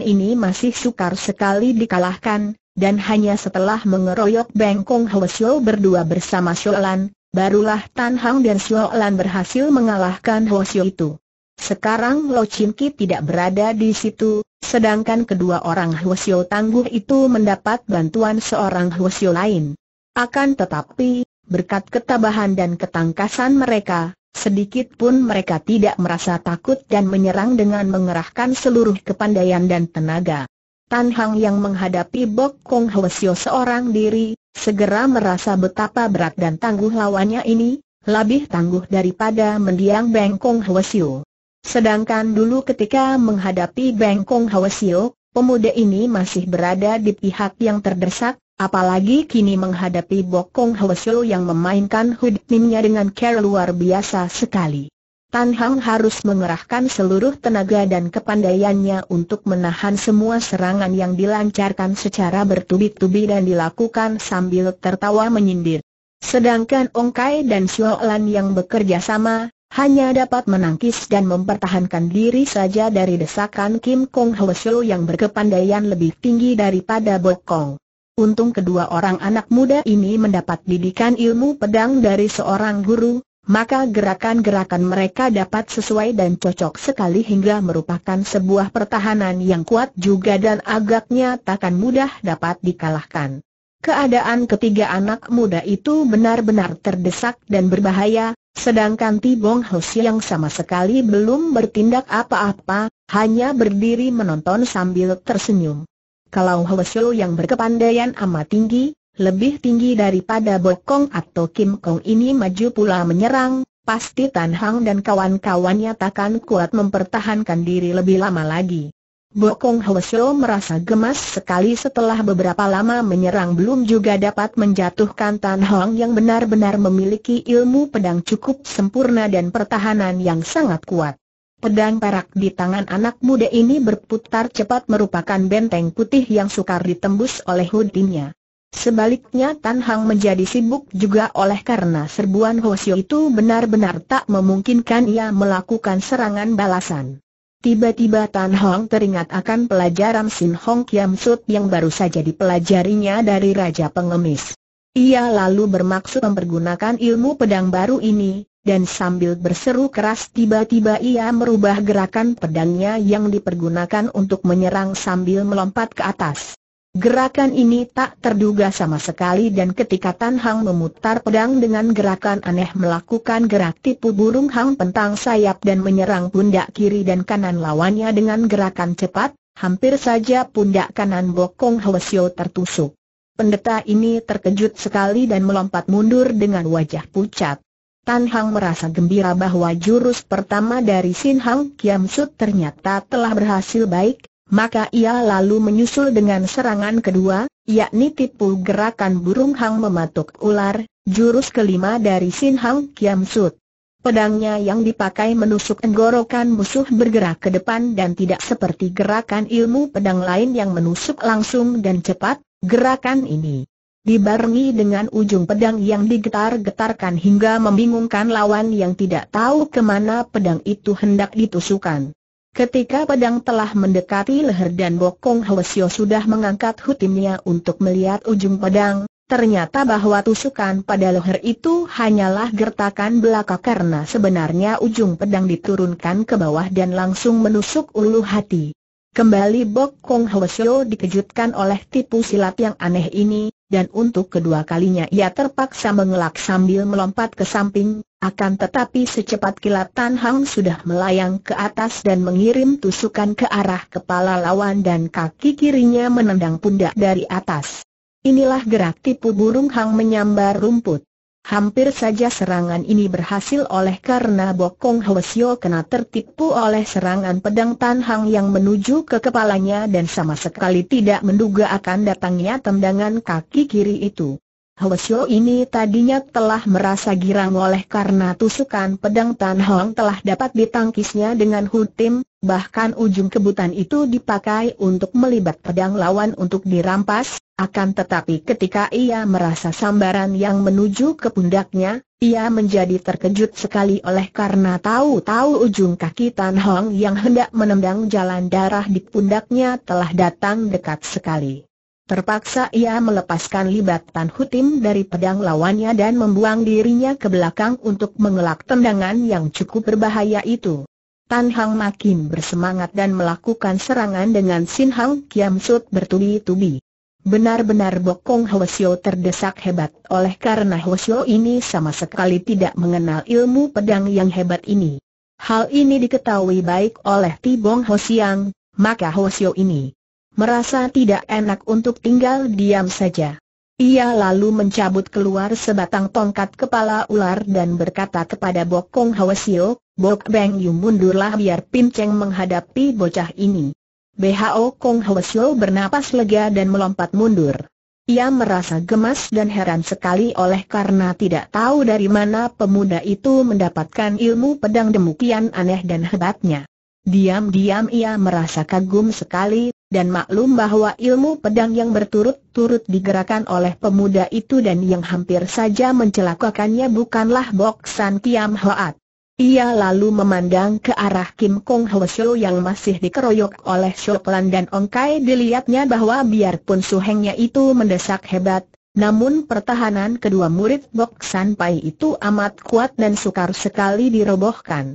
[SPEAKER 1] ini masih sukar sekali dikalahkan, dan hanya setelah mengeroyok Beng Kong Bengkong Siu berdua bersama Lan, Barulah Tan Hang dan Suo Lan berhasil mengalahkan Ho Xiu itu. Sekarang Lo Chin Ki tidak berada di situ, sedangkan kedua orang Ho Xiu tangguh itu mendapat bantuan seorang Ho Xiu lain. Akan tetapi, berkat ketabahan dan ketangkasan mereka, Sedikit pun mereka tidak merasa takut dan menyerang dengan mengerahkan seluruh kepandaian dan tenaga. Tan Hang yang menghadapi Bok Kong Hwasyo seorang diri, segera merasa betapa berat dan tangguh lawannya ini, lebih tangguh daripada mendiang Beng Kong Hwasyo. Sedangkan dulu ketika menghadapi Beng Kong Hwasyo, pemuda ini masih berada di pihak yang terdesak, apalagi kini menghadapi Bok Kong Hwasyo yang memainkan hudnimnya dengan care luar biasa sekali. Tan Hang harus mengerahkan seluruh tenaga dan kepandaiannya untuk menahan semua serangan yang dilancarkan secara bertubi-tubi dan dilakukan sambil tertawa menyindir. Sedangkan Ong Kai dan Xiao Lan yang bekerja sama, hanya dapat menangkis dan mempertahankan diri saja dari desakan Kim Kong Hwasyo yang berkepandaian lebih tinggi daripada Kong. Untung kedua orang anak muda ini mendapat didikan ilmu pedang dari seorang guru, maka gerakan-gerakan mereka dapat sesuai dan cocok sekali hingga merupakan sebuah pertahanan yang kuat juga dan agaknya takkan mudah dapat dikalahkan. Keadaan ketiga anak muda itu benar-benar terdesak dan berbahaya, sedangkan Tibong Hos yang sama sekali belum bertindak apa-apa, hanya berdiri menonton sambil tersenyum. Kalau Hwasyo yang berkepandaian amat tinggi, lebih tinggi daripada Bokong atau Kim Kong ini maju pula menyerang, pasti Tan Hang dan kawan-kawannya takkan kuat mempertahankan diri lebih lama lagi. Bokong Hwasyo merasa gemas sekali setelah beberapa lama menyerang belum juga dapat menjatuhkan Tan Hang yang benar-benar memiliki ilmu pedang cukup sempurna dan pertahanan yang sangat kuat. Pedang perak di tangan anak muda ini berputar cepat merupakan benteng putih yang sukar ditembus oleh hudinya. Sebaliknya Tan Hang menjadi sibuk juga oleh karena serbuan Hosio itu benar-benar tak memungkinkan ia melakukan serangan balasan. Tiba-tiba Tan Hong teringat akan pelajaran Sin Hong Kiam Sut yang baru saja dipelajarinya dari Raja Pengemis. Ia lalu bermaksud mempergunakan ilmu pedang baru ini, dan sambil berseru keras tiba-tiba ia merubah gerakan pedangnya yang dipergunakan untuk menyerang sambil melompat ke atas. Gerakan ini tak terduga sama sekali dan ketika Tan Hang memutar pedang dengan gerakan aneh melakukan gerak tipu burung Hang pentang sayap dan menyerang pundak kiri dan kanan lawannya dengan gerakan cepat, hampir saja pundak kanan Bokong Hwasyo tertusuk. Pendeta ini terkejut sekali dan melompat mundur dengan wajah pucat. Tan Hang merasa gembira bahwa jurus pertama dari Sin Hang Kiam Sut ternyata telah berhasil baik, maka ia lalu menyusul dengan serangan kedua, yakni tipu gerakan burung hang mematuk ular, jurus kelima dari Sin Hang Kiam Sut. Pedangnya yang dipakai menusuk tenggorokan musuh bergerak ke depan dan tidak seperti gerakan ilmu pedang lain yang menusuk langsung dan cepat, gerakan ini dibarengi dengan ujung pedang yang digetar-getarkan hingga membingungkan lawan yang tidak tahu kemana pedang itu hendak ditusukan. Ketika pedang telah mendekati leher dan bokong Hwasyo sudah mengangkat hutimnya untuk melihat ujung pedang, ternyata bahwa tusukan pada leher itu hanyalah gertakan belaka karena sebenarnya ujung pedang diturunkan ke bawah dan langsung menusuk ulu hati. Kembali bokong Kong Hwasyo dikejutkan oleh tipu silat yang aneh ini, dan untuk kedua kalinya ia terpaksa mengelak sambil melompat ke samping, akan tetapi secepat kilat Tan Hang sudah melayang ke atas dan mengirim tusukan ke arah kepala lawan dan kaki kirinya menendang pundak dari atas. Inilah gerak tipu burung Hang menyambar rumput. Hampir saja serangan ini berhasil oleh karena Bokong Hwasyo kena tertipu oleh serangan pedang Tan Hang yang menuju ke kepalanya dan sama sekali tidak menduga akan datangnya tendangan kaki kiri itu. Hwasyo ini tadinya telah merasa girang oleh karena tusukan pedang Tan Hong telah dapat ditangkisnya dengan hutim, bahkan ujung kebutan itu dipakai untuk melibat pedang lawan untuk dirampas, akan tetapi ketika ia merasa sambaran yang menuju ke pundaknya, ia menjadi terkejut sekali oleh karena tahu-tahu ujung kaki Tan Hong yang hendak menendang jalan darah di pundaknya telah datang dekat sekali. Terpaksa ia melepaskan libat Tan Hutim dari pedang lawannya dan membuang dirinya ke belakang untuk mengelak tendangan yang cukup berbahaya itu. Tan Hang makin bersemangat dan melakukan serangan dengan Sin Hang Kiam Sut bertubi-tubi. Benar-benar Bokong Hwasyo terdesak hebat oleh karena Hwasyo ini sama sekali tidak mengenal ilmu pedang yang hebat ini. Hal ini diketahui baik oleh Tibong Hosiang, maka Hwasyo ini merasa tidak enak untuk tinggal diam saja. Ia lalu mencabut keluar sebatang tongkat kepala ular dan berkata kepada Bokong Sio, Bok Beng Yu mundurlah biar Pin Cheng menghadapi bocah ini. BHO Kong Sio bernapas lega dan melompat mundur. Ia merasa gemas dan heran sekali oleh karena tidak tahu dari mana pemuda itu mendapatkan ilmu pedang demikian aneh dan hebatnya. Diam-diam ia merasa kagum sekali dan maklum bahwa ilmu pedang yang berturut-turut digerakkan oleh pemuda itu dan yang hampir saja mencelakakannya bukanlah San Kiam Hoat. Ia lalu memandang ke arah Kim Kong Ho Shou yang masih dikeroyok oleh Shoklan dan Ongkai dilihatnya bahwa biarpun suhengnya itu mendesak hebat, namun pertahanan kedua murid Bok San Pai itu amat kuat dan sukar sekali dirobohkan.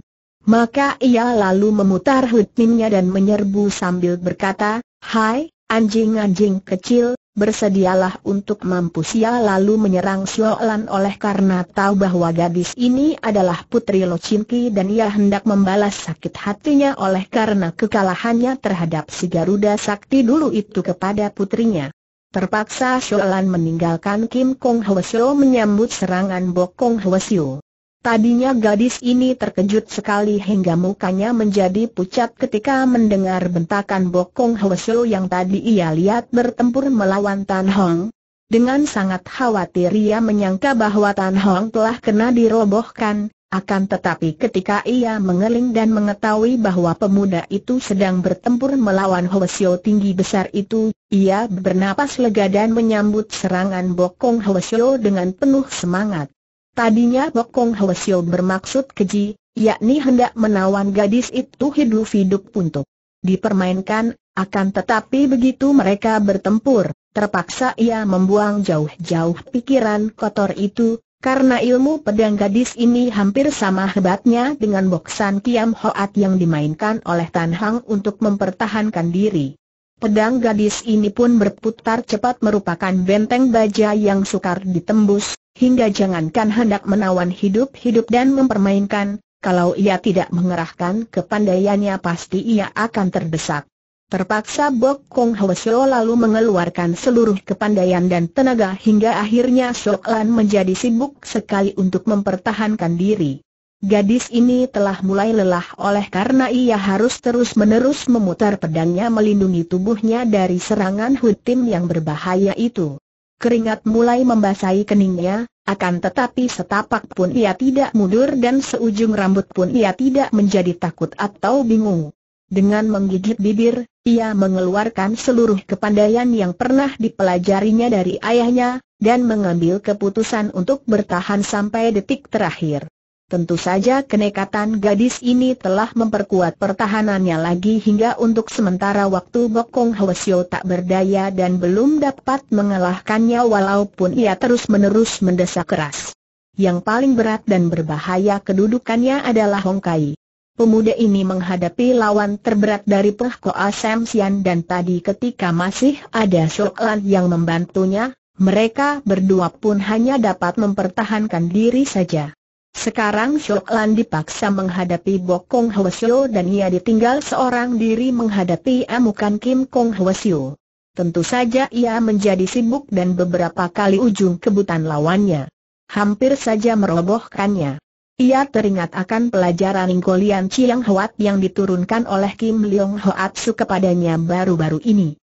[SPEAKER 1] Maka ia lalu memutar hutmimnya dan menyerbu sambil berkata, Hai, anjing-anjing kecil, bersedialah untuk mampus ia lalu menyerang Siolan oleh karena tahu bahwa gadis ini adalah putri Lo Chinki dan ia hendak membalas sakit hatinya oleh karena kekalahannya terhadap si Garuda Sakti dulu itu kepada putrinya. Terpaksa Siolan meninggalkan Kim Kong Hwasyo menyambut serangan Bok Kong Hwasyo. Tadinya gadis ini terkejut sekali hingga mukanya menjadi pucat ketika mendengar bentakan Bokong Hwesyo yang tadi ia lihat bertempur melawan Tan Hong. Dengan sangat khawatir ia menyangka bahwa Tan Hong telah kena dirobohkan, akan tetapi ketika ia mengeling dan mengetahui bahwa pemuda itu sedang bertempur melawan Hwesyo tinggi besar itu, ia bernapas lega dan menyambut serangan Bokong Hwesyo dengan penuh semangat. Tadinya Bokong Hwasyo bermaksud keji, yakni hendak menawan gadis itu hidup-hidup untuk dipermainkan, akan tetapi begitu mereka bertempur, terpaksa ia membuang jauh-jauh pikiran kotor itu, karena ilmu pedang gadis ini hampir sama hebatnya dengan boksan Kiam Hoat yang dimainkan oleh Tan Hang untuk mempertahankan diri. Pedang gadis ini pun berputar cepat merupakan benteng baja yang sukar ditembus, hingga jangankan hendak menawan hidup-hidup dan mempermainkan, kalau ia tidak mengerahkan kepandaiannya pasti ia akan terdesak. Terpaksa Bok Kong Hweseo lalu mengeluarkan seluruh kepandaian dan tenaga hingga akhirnya Sok Lan menjadi sibuk sekali untuk mempertahankan diri. Gadis ini telah mulai lelah oleh karena ia harus terus-menerus memutar pedangnya melindungi tubuhnya dari serangan Hutim yang berbahaya itu. Keringat mulai membasahi keningnya, akan tetapi setapak pun ia tidak mundur dan seujung rambut pun ia tidak menjadi takut atau bingung. Dengan menggigit bibir, ia mengeluarkan seluruh kepandaian yang pernah dipelajarinya dari ayahnya, dan mengambil keputusan untuk bertahan sampai detik terakhir. Tentu saja kenekatan gadis ini telah memperkuat pertahanannya lagi hingga untuk sementara waktu Bokong Hwasyo tak berdaya dan belum dapat mengalahkannya walaupun ia terus-menerus mendesak keras. Yang paling berat dan berbahaya kedudukannya adalah Hong Kai. Pemuda ini menghadapi lawan terberat dari Peh Koa Sam Sian dan tadi ketika masih ada Sholan yang membantunya, mereka berdua pun hanya dapat mempertahankan diri saja. Sekarang Shok Lan dipaksa menghadapi Bokong Hwasyo dan ia ditinggal seorang diri menghadapi amukan Kim Kong Hwasyo. Tentu saja ia menjadi sibuk dan beberapa kali ujung kebutan lawannya. Hampir saja merobohkannya. Ia teringat akan pelajaran Ingkolian Chiang huat yang diturunkan oleh Kim Leong Su kepadanya baru-baru ini.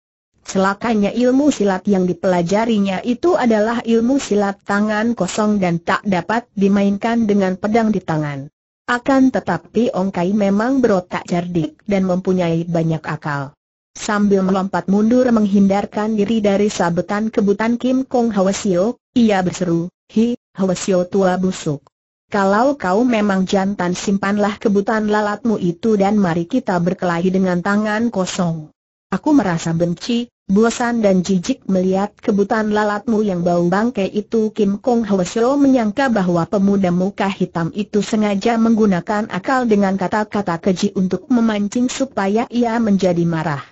[SPEAKER 1] Celakanya ilmu silat yang dipelajarinya itu adalah ilmu silat tangan kosong dan tak dapat dimainkan dengan pedang di tangan. Akan tetapi Ong Kai memang berotak cerdik dan mempunyai banyak akal. Sambil melompat mundur menghindarkan diri dari sabetan kebutan Kim Kong Hwasio, ia berseru, Hi, Hwasio tua busuk. Kalau kau memang jantan simpanlah kebutan lalatmu itu dan mari kita berkelahi dengan tangan kosong. Aku merasa benci, Bosan dan jijik melihat kebutan lalatmu yang bau bangkai itu Kim Kong Hwasyo menyangka bahwa pemuda muka hitam itu sengaja menggunakan akal dengan kata-kata keji untuk memancing supaya ia menjadi marah.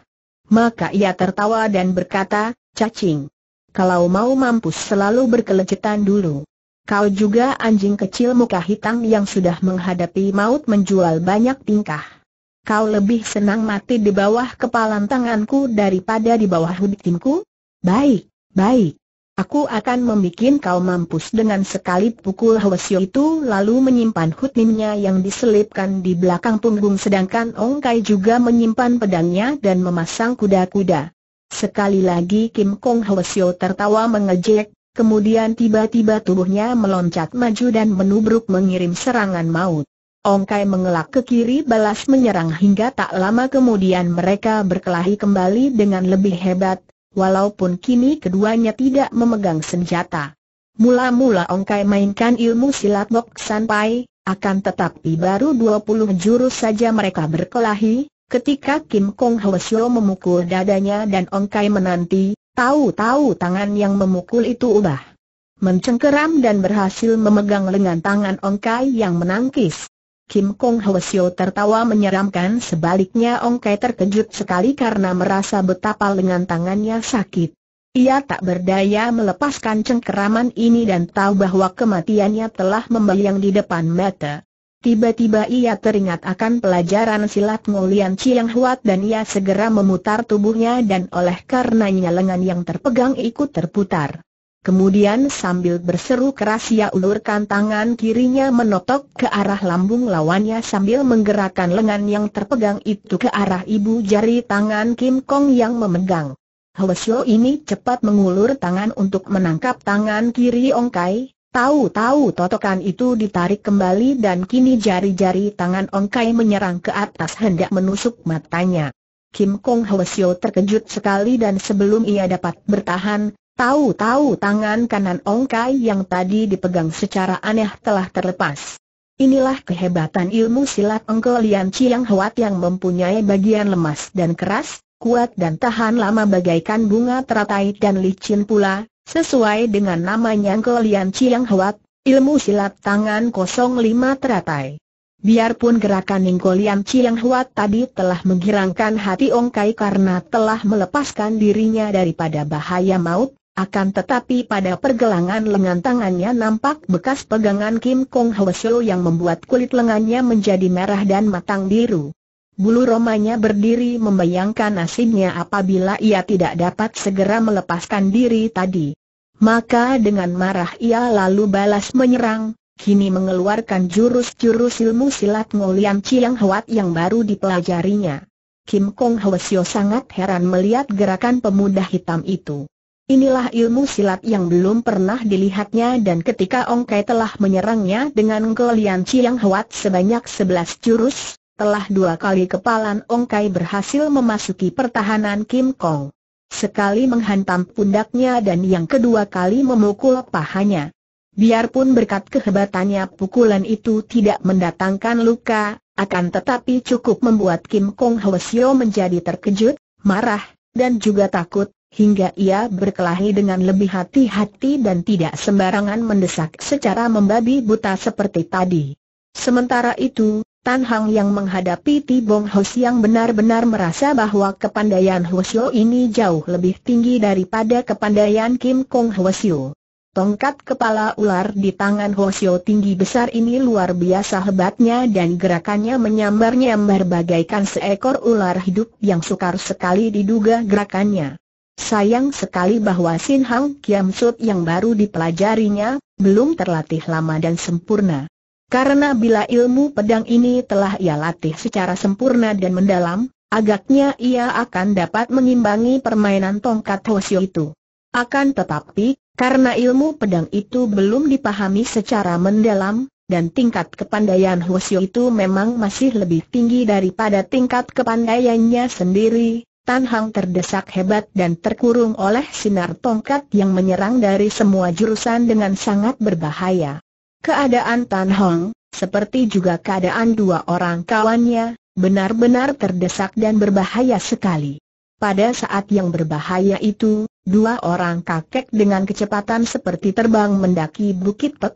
[SPEAKER 1] Maka ia tertawa dan berkata, cacing. Kalau mau mampus selalu berkelecetan dulu. Kau juga anjing kecil muka hitam yang sudah menghadapi maut menjual banyak tingkah kau lebih senang mati di bawah kepalan tanganku daripada di bawah hudikinku? Baik, baik. Aku akan membuat kau mampus dengan sekali pukul Hwasyo itu lalu menyimpan hutinnya yang diselipkan di belakang punggung sedangkan Ong Kai juga menyimpan pedangnya dan memasang kuda-kuda. Sekali lagi Kim Kong Hwasyo tertawa mengejek, kemudian tiba-tiba tubuhnya meloncat maju dan menubruk mengirim serangan maut. Ong Kai mengelak ke kiri balas menyerang hingga tak lama kemudian mereka berkelahi kembali dengan lebih hebat, walaupun kini keduanya tidak memegang senjata. Mula-mula Ong Kai mainkan ilmu silat Bok San Pai, akan tetapi baru 20 jurus saja mereka berkelahi, ketika Kim Kong Ho memukul dadanya dan Ong Kai menanti, tahu-tahu tangan yang memukul itu ubah. Mencengkeram dan berhasil memegang lengan tangan Ong Kai yang menangkis. Kim Kong Hwasyo tertawa menyeramkan sebaliknya Ong Kai terkejut sekali karena merasa betapa lengan tangannya sakit. Ia tak berdaya melepaskan cengkeraman ini dan tahu bahwa kematiannya telah membayang di depan mata. Tiba-tiba ia teringat akan pelajaran silat Ngolian Chiang Huat dan ia segera memutar tubuhnya dan oleh karenanya lengan yang terpegang ikut terputar. Kemudian sambil berseru keras ia ulurkan tangan kirinya menotok ke arah lambung lawannya sambil menggerakkan lengan yang terpegang itu ke arah ibu jari tangan Kim Kong yang memegang. Hwesyo ini cepat mengulur tangan untuk menangkap tangan kiri Ong Kai, tahu-tahu totokan itu ditarik kembali dan kini jari-jari tangan Ong Kai menyerang ke atas hendak menusuk matanya. Kim Kong Hwesyo terkejut sekali dan sebelum ia dapat bertahan, Tahu-tahu tangan kanan Ong Kai yang tadi dipegang secara aneh telah terlepas. Inilah kehebatan ilmu silat Engkel Lian Chiang Huat yang mempunyai bagian lemas dan keras, kuat dan tahan lama bagaikan bunga teratai dan licin pula, sesuai dengan namanya Engkel Lian Chiang Huat, ilmu silat tangan kosong lima teratai. Biarpun gerakan Ningkolian yang Huat tadi telah menggirangkan hati Ong Kai karena telah melepaskan dirinya daripada bahaya maut, akan tetapi pada pergelangan lengan tangannya nampak bekas pegangan Kim Kong Hwasyo yang membuat kulit lengannya menjadi merah dan matang biru. Bulu romanya berdiri membayangkan nasibnya apabila ia tidak dapat segera melepaskan diri tadi. Maka dengan marah ia lalu balas menyerang, kini mengeluarkan jurus-jurus ilmu silat ngolian Chiang Hwat yang baru dipelajarinya. Kim Kong Hwasyo sangat heran melihat gerakan pemuda hitam itu. Inilah ilmu silat yang belum pernah dilihatnya dan ketika Ong Kai telah menyerangnya dengan kelian yang Huat sebanyak sebelas jurus, telah dua kali kepalan Ong Kai berhasil memasuki pertahanan Kim Kong. Sekali menghantam pundaknya dan yang kedua kali memukul pahanya. Biarpun berkat kehebatannya pukulan itu tidak mendatangkan luka, akan tetapi cukup membuat Kim Kong Hwasyo menjadi terkejut, marah, dan juga takut, hingga ia berkelahi dengan lebih hati-hati dan tidak sembarangan mendesak secara membabi buta seperti tadi. Sementara itu, Tan Hang yang menghadapi Ti Bong Hos yang benar-benar merasa bahwa kepandaian Hwasyo ini jauh lebih tinggi daripada kepandaian Kim Kong Hwasyo. Tongkat kepala ular di tangan Hwasyo tinggi besar ini luar biasa hebatnya dan gerakannya menyambar-nyambar bagaikan seekor ular hidup yang sukar sekali diduga gerakannya. Sayang sekali bahwa Sin Hang Kiam Sut yang baru dipelajarinya, belum terlatih lama dan sempurna. Karena bila ilmu pedang ini telah ia latih secara sempurna dan mendalam, agaknya ia akan dapat mengimbangi permainan tongkat Hoshio itu. Akan tetapi, karena ilmu pedang itu belum dipahami secara mendalam, dan tingkat kepandaian Hoshio itu memang masih lebih tinggi daripada tingkat kepandaiannya sendiri, Tan Hang terdesak hebat dan terkurung oleh sinar tongkat yang menyerang dari semua jurusan dengan sangat berbahaya. Keadaan Tan Hong, seperti juga keadaan dua orang kawannya, benar-benar terdesak dan berbahaya sekali. Pada saat yang berbahaya itu, dua orang kakek dengan kecepatan seperti terbang mendaki bukit Pek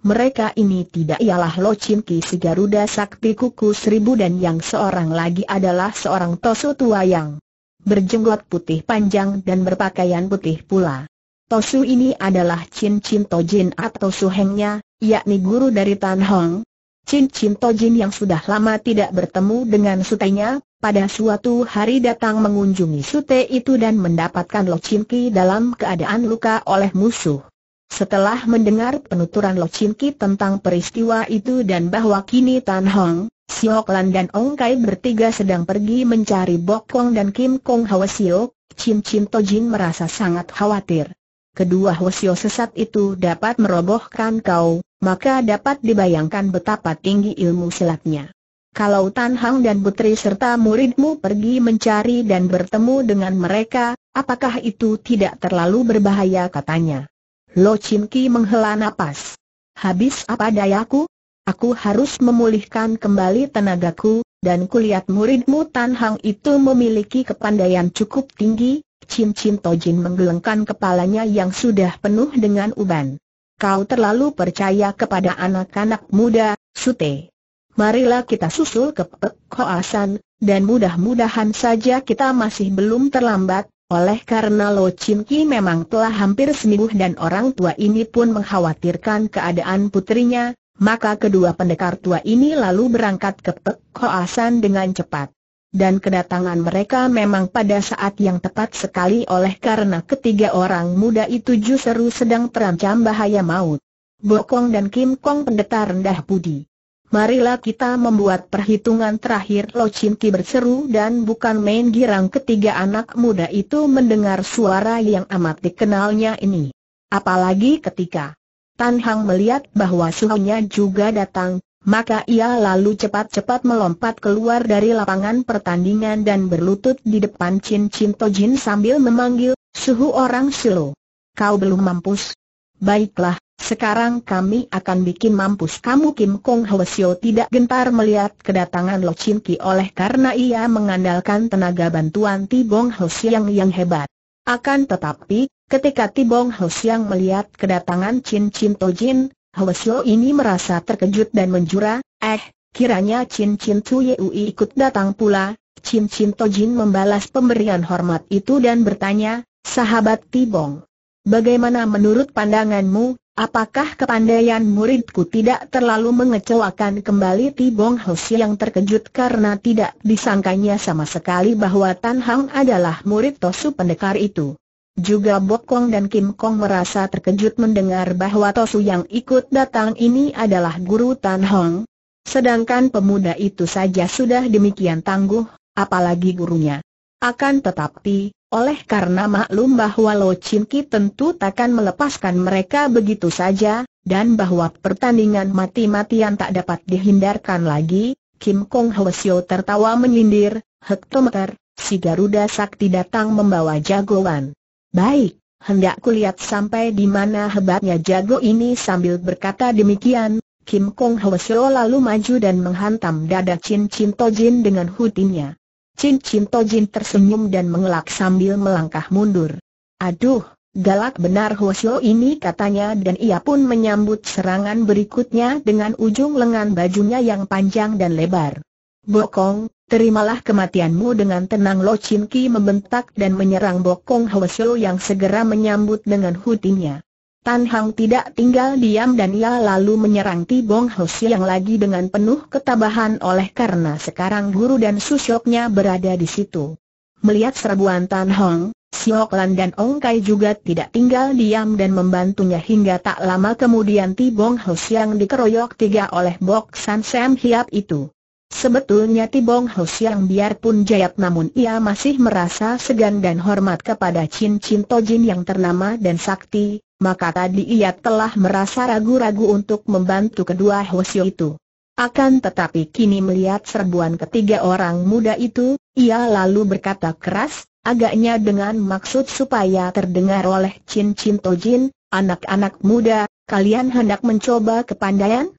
[SPEAKER 1] mereka ini tidak ialah Lo Chin Ki si Garuda Sakti Kuku Seribu dan yang seorang lagi adalah seorang Tosu tua yang berjenggot putih panjang dan berpakaian putih pula. Tosu ini adalah Chin Chin Tojin atau suhengnya, yakni guru dari Tan Hong. Chin Chin Tojin yang sudah lama tidak bertemu dengan sutenya, pada suatu hari datang mengunjungi sute itu dan mendapatkan Lo Chin Ki dalam keadaan luka oleh musuh. Setelah mendengar penuturan Lo Chin Ki tentang peristiwa itu dan bahwa kini Tan Hong, Siok Lan dan Ong Kai bertiga sedang pergi mencari Bok Kong dan Kim Kong Hwa Siok, Chin Chin Jin merasa sangat khawatir. Kedua Sio sesat itu dapat merobohkan kau, maka dapat dibayangkan betapa tinggi ilmu silatnya. Kalau Tan Hong dan putri serta muridmu pergi mencari dan bertemu dengan mereka, apakah itu tidak terlalu berbahaya katanya. Lo Chin Ki menghela napas. Habis apa dayaku? Aku harus memulihkan kembali tenagaku, dan kulihat muridmu Tan Hang itu memiliki kepandaian cukup tinggi, Chin Chin Tojin menggelengkan kepalanya yang sudah penuh dengan uban. Kau terlalu percaya kepada anak-anak muda, Sute. Marilah kita susul ke Pek Koasan, dan mudah-mudahan saja kita masih belum terlambat, oleh karena Lo Chin Ki memang telah hampir sembuh dan orang tua ini pun mengkhawatirkan keadaan putrinya, maka kedua pendekar tua ini lalu berangkat ke Pekoasan dengan cepat. Dan kedatangan mereka memang pada saat yang tepat sekali oleh karena ketiga orang muda itu justru sedang terancam bahaya maut. Bokong dan Kim Kong pendeta rendah budi. Marilah kita membuat perhitungan terakhir Lo Ki berseru dan bukan main girang ketiga anak muda itu mendengar suara yang amat dikenalnya ini. Apalagi ketika Tan Hang melihat bahwa suhunya juga datang, maka ia lalu cepat-cepat melompat keluar dari lapangan pertandingan dan berlutut di depan Chin Chin Tojin sambil memanggil, Suhu orang Silo. Kau belum mampus. Baiklah, sekarang kami akan bikin mampus kamu Kim Kong Hwasyo tidak gentar melihat kedatangan Lo Chin Ki oleh karena ia mengandalkan tenaga bantuan Tibong Hwasyo yang hebat. Akan tetapi, ketika Tibong Hwasyo melihat kedatangan Chin Chin Tojin, Hwasyo ini merasa terkejut dan menjura, eh, kiranya Chin Chin ikut datang pula. Chin Chin Tojin membalas pemberian hormat itu dan bertanya, sahabat Tibong. Bagaimana menurut pandanganmu, Apakah kepandaian muridku tidak terlalu mengecewakan kembali Tibong Hoshi yang terkejut karena tidak disangkanya sama sekali bahwa Tan Hang adalah murid Tosu pendekar itu. Juga Bok Kong dan Kim Kong merasa terkejut mendengar bahwa Tosu yang ikut datang ini adalah guru Tan Hong. Sedangkan pemuda itu saja sudah demikian tangguh, apalagi gurunya. Akan tetapi, oleh karena maklum bahwa Lo Chin Ki tentu takkan melepaskan mereka begitu saja, dan bahwa pertandingan mati-matian tak dapat dihindarkan lagi, Kim Kong Hwasyo tertawa menyindir, hektometer, si Garuda Sakti datang membawa jagoan. Baik, hendak kulihat sampai di mana hebatnya jago ini sambil berkata demikian, Kim Kong Hwasyo lalu maju dan menghantam dada Chin Chin Tojin dengan hutinya. Chin Chin Tojin tersenyum dan mengelak sambil melangkah mundur. Aduh, galak benar Xiu ini katanya dan ia pun menyambut serangan berikutnya dengan ujung lengan bajunya yang panjang dan lebar. Bokong, terimalah kematianmu dengan tenang Lo Chin Ki membentak dan menyerang Bokong Xiu yang segera menyambut dengan hutinya. Tan Hang tidak tinggal diam dan ia lalu menyerang Tibong Hoshi yang lagi dengan penuh ketabahan oleh karena sekarang guru dan susyoknya berada di situ. Melihat serbuan Tan Hong, Siok Lan dan Ong Kai juga tidak tinggal diam dan membantunya hingga tak lama kemudian Tibong Hoshi yang dikeroyok tiga oleh Bok San Sam Hiap itu. Sebetulnya Tibong Ho yang biarpun jayat namun ia masih merasa segan dan hormat kepada Chin Chin Tojin yang ternama dan sakti, maka tadi ia telah merasa ragu-ragu untuk membantu kedua Hosio itu. Akan tetapi kini melihat serbuan ketiga orang muda itu, ia lalu berkata keras, agaknya dengan maksud supaya terdengar oleh Chin Chin Tojin, anak-anak muda, kalian hendak mencoba kepandaian?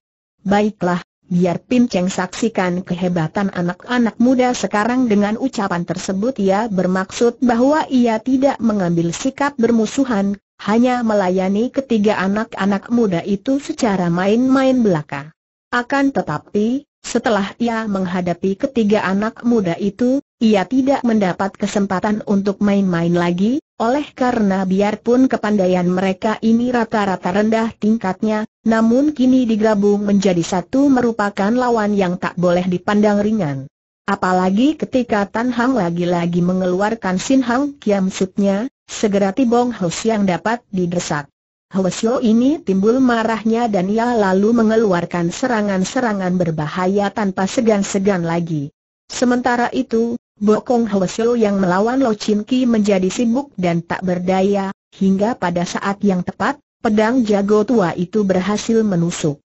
[SPEAKER 1] Baiklah, biar Pin Cheng saksikan kehebatan anak-anak muda sekarang dengan ucapan tersebut ia bermaksud bahwa ia tidak mengambil sikap bermusuhan, hanya melayani ketiga anak-anak muda itu secara main-main belaka. Akan tetapi, setelah ia menghadapi ketiga anak muda itu, ia tidak mendapat kesempatan untuk main-main lagi, oleh karena biarpun kepandaian mereka ini rata-rata rendah tingkatnya, namun kini digabung menjadi satu merupakan lawan yang tak boleh dipandang ringan. Apalagi ketika Tan Hang lagi-lagi mengeluarkan Sin Hang Kiam Sutnya, segera Tibong Ho yang dapat didesak. Hwasyo ini timbul marahnya dan ia lalu mengeluarkan serangan-serangan berbahaya tanpa segan-segan lagi. Sementara itu, Bokong Hwasyo yang melawan Lo Chin Ki menjadi sibuk dan tak berdaya, hingga pada saat yang tepat, pedang jago tua itu berhasil menusuk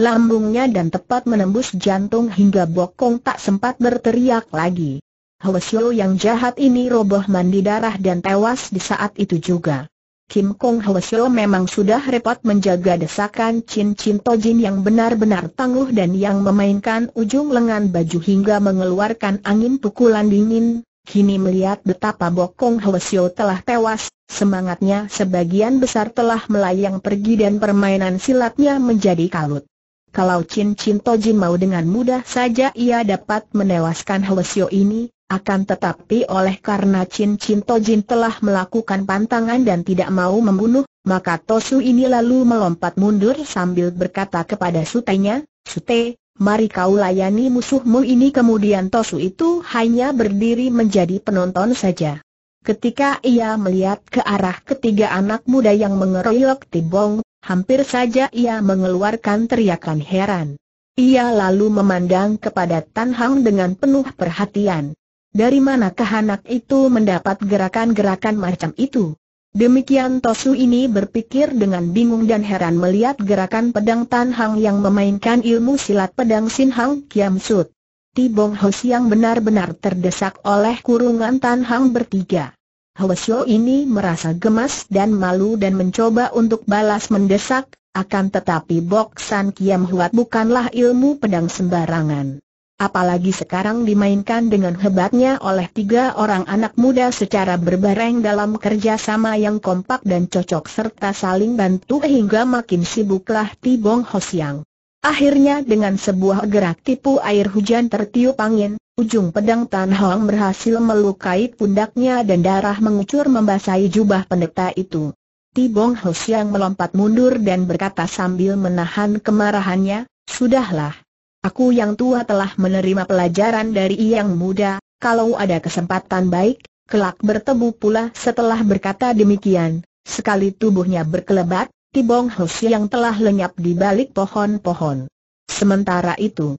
[SPEAKER 1] lambungnya dan tepat menembus jantung hingga Bokong tak sempat berteriak lagi. Hwasyo yang jahat ini roboh mandi darah dan tewas di saat itu juga. Kim Kong Hwasyo memang sudah repot menjaga desakan Chin Chin Tojin yang benar-benar tangguh dan yang memainkan ujung lengan baju hingga mengeluarkan angin pukulan dingin. Kini melihat betapa Bokong Hwasyo telah tewas, semangatnya sebagian besar telah melayang pergi dan permainan silatnya menjadi kalut. Kalau Chin Chin mau dengan mudah saja ia dapat menewaskan Hwasyo ini, akan tetapi oleh karena Chin Chin Tojin telah melakukan pantangan dan tidak mau membunuh, maka Tosu ini lalu melompat mundur sambil berkata kepada sutenya, Sute, mari kau layani musuhmu ini kemudian Tosu itu hanya berdiri menjadi penonton saja. Ketika ia melihat ke arah ketiga anak muda yang mengeroyok Tibong, hampir saja ia mengeluarkan teriakan heran. Ia lalu memandang kepada Tan Hang dengan penuh perhatian. Dari manakah anak itu mendapat gerakan-gerakan macam itu? Demikian Tosu ini berpikir dengan bingung dan heran melihat gerakan pedang Tan Hang yang memainkan ilmu silat pedang Sin Hang Kiam Sut. Tibong Ho Siang benar-benar terdesak oleh kurungan Tan Hang bertiga. Hwasyo ini merasa gemas dan malu dan mencoba untuk balas mendesak, akan tetapi Bok San Kiam Huat bukanlah ilmu pedang sembarangan apalagi sekarang dimainkan dengan hebatnya oleh tiga orang anak muda secara berbareng dalam kerjasama yang kompak dan cocok serta saling bantu hingga makin sibuklah Tibong Hosiang. Akhirnya dengan sebuah gerak tipu air hujan tertiup angin, ujung pedang Tan Hong berhasil melukai pundaknya dan darah mengucur membasahi jubah pendeta itu. Tibong Hosiang melompat mundur dan berkata sambil menahan kemarahannya, Sudahlah, Aku yang tua telah menerima pelajaran dari yang muda, kalau ada kesempatan baik, kelak bertemu pula setelah berkata demikian. Sekali tubuhnya berkelebat, Tibong hos yang telah lenyap di balik pohon-pohon. Sementara itu,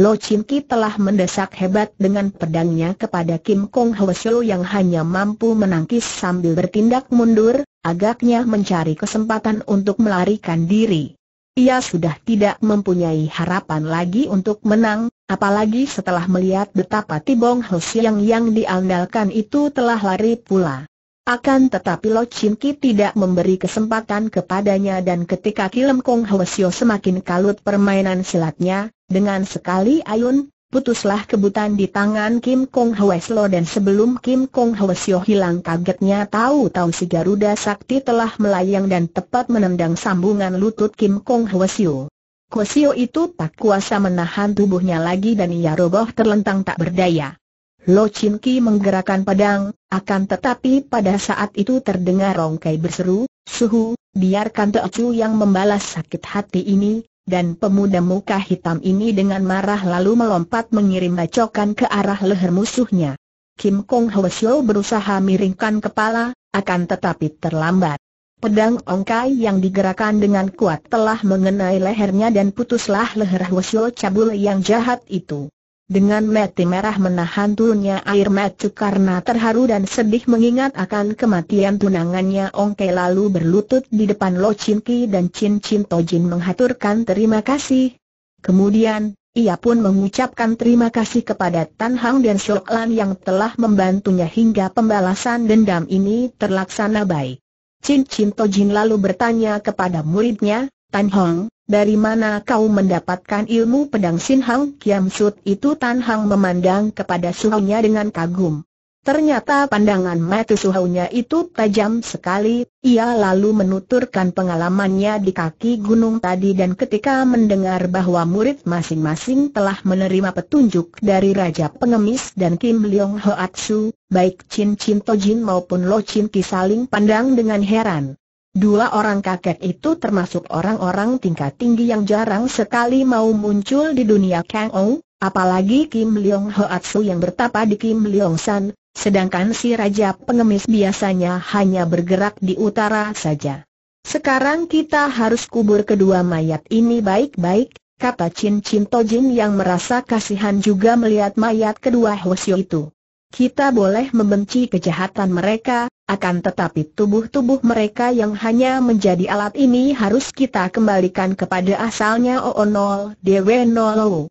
[SPEAKER 1] Lo Chin Ki telah mendesak hebat dengan pedangnya kepada Kim Kong Hwasyo yang hanya mampu menangkis sambil bertindak mundur, agaknya mencari kesempatan untuk melarikan diri. Ia sudah tidak mempunyai harapan lagi untuk menang, apalagi setelah melihat betapa Tibong Siang yang diandalkan itu telah lari pula. Akan tetapi Lo Chin Ki tidak memberi kesempatan kepadanya dan ketika Kilem Kong Hwasyo semakin kalut permainan silatnya, dengan sekali ayun, putuslah kebutan di tangan Kim Kong Hweslo dan sebelum Kim Kong Hwesyo hilang kagetnya tahu-tahu si Garuda Sakti telah melayang dan tepat menendang sambungan lutut Kim Kong Hwesyo. Hwesyo itu tak kuasa menahan tubuhnya lagi dan ia roboh terlentang tak berdaya. Lo Chin Ki menggerakkan pedang, akan tetapi pada saat itu terdengar Rongkai berseru, Suhu, biarkan Chu yang membalas sakit hati ini, dan pemuda muka hitam ini dengan marah lalu melompat mengirim bacokan ke arah leher musuhnya. Kim Kong Hwasyo berusaha miringkan kepala, akan tetapi terlambat. Pedang ongkai yang digerakkan dengan kuat telah mengenai lehernya dan putuslah leher Hwasyo cabul yang jahat itu dengan mati merah menahan turunnya air mata karena terharu dan sedih mengingat akan kematian tunangannya Kei lalu berlutut di depan Lo Chin Ki dan Chin Chin Tojin menghaturkan terima kasih. Kemudian, ia pun mengucapkan terima kasih kepada Tan Hang dan Shok Lan yang telah membantunya hingga pembalasan dendam ini terlaksana baik. Chin Chin Tojin lalu bertanya kepada muridnya, Tan Hong, dari mana kau mendapatkan ilmu pedang Sin Hang Kiam Sut itu Tan Hang memandang kepada suhunya dengan kagum. Ternyata pandangan mata suhunya itu tajam sekali, ia lalu menuturkan pengalamannya di kaki gunung tadi dan ketika mendengar bahwa murid masing-masing telah menerima petunjuk dari Raja Pengemis dan Kim Leong Su, baik Chin Chin Jin maupun Lo Chin Ki saling pandang dengan heran. Dua orang kakek itu termasuk orang-orang tingkat tinggi yang jarang sekali mau muncul di dunia Kang Ou, apalagi Kim Leong Hoatsu yang bertapa di Kim Leong San, sedangkan si Raja Pengemis biasanya hanya bergerak di utara saja. Sekarang kita harus kubur kedua mayat ini baik-baik, kata Chin Chin Tojin yang merasa kasihan juga melihat mayat kedua Hoshi itu. Kita boleh membenci kejahatan mereka, akan tetapi tubuh-tubuh mereka yang hanya menjadi alat ini harus kita kembalikan kepada asalnya OO0 dw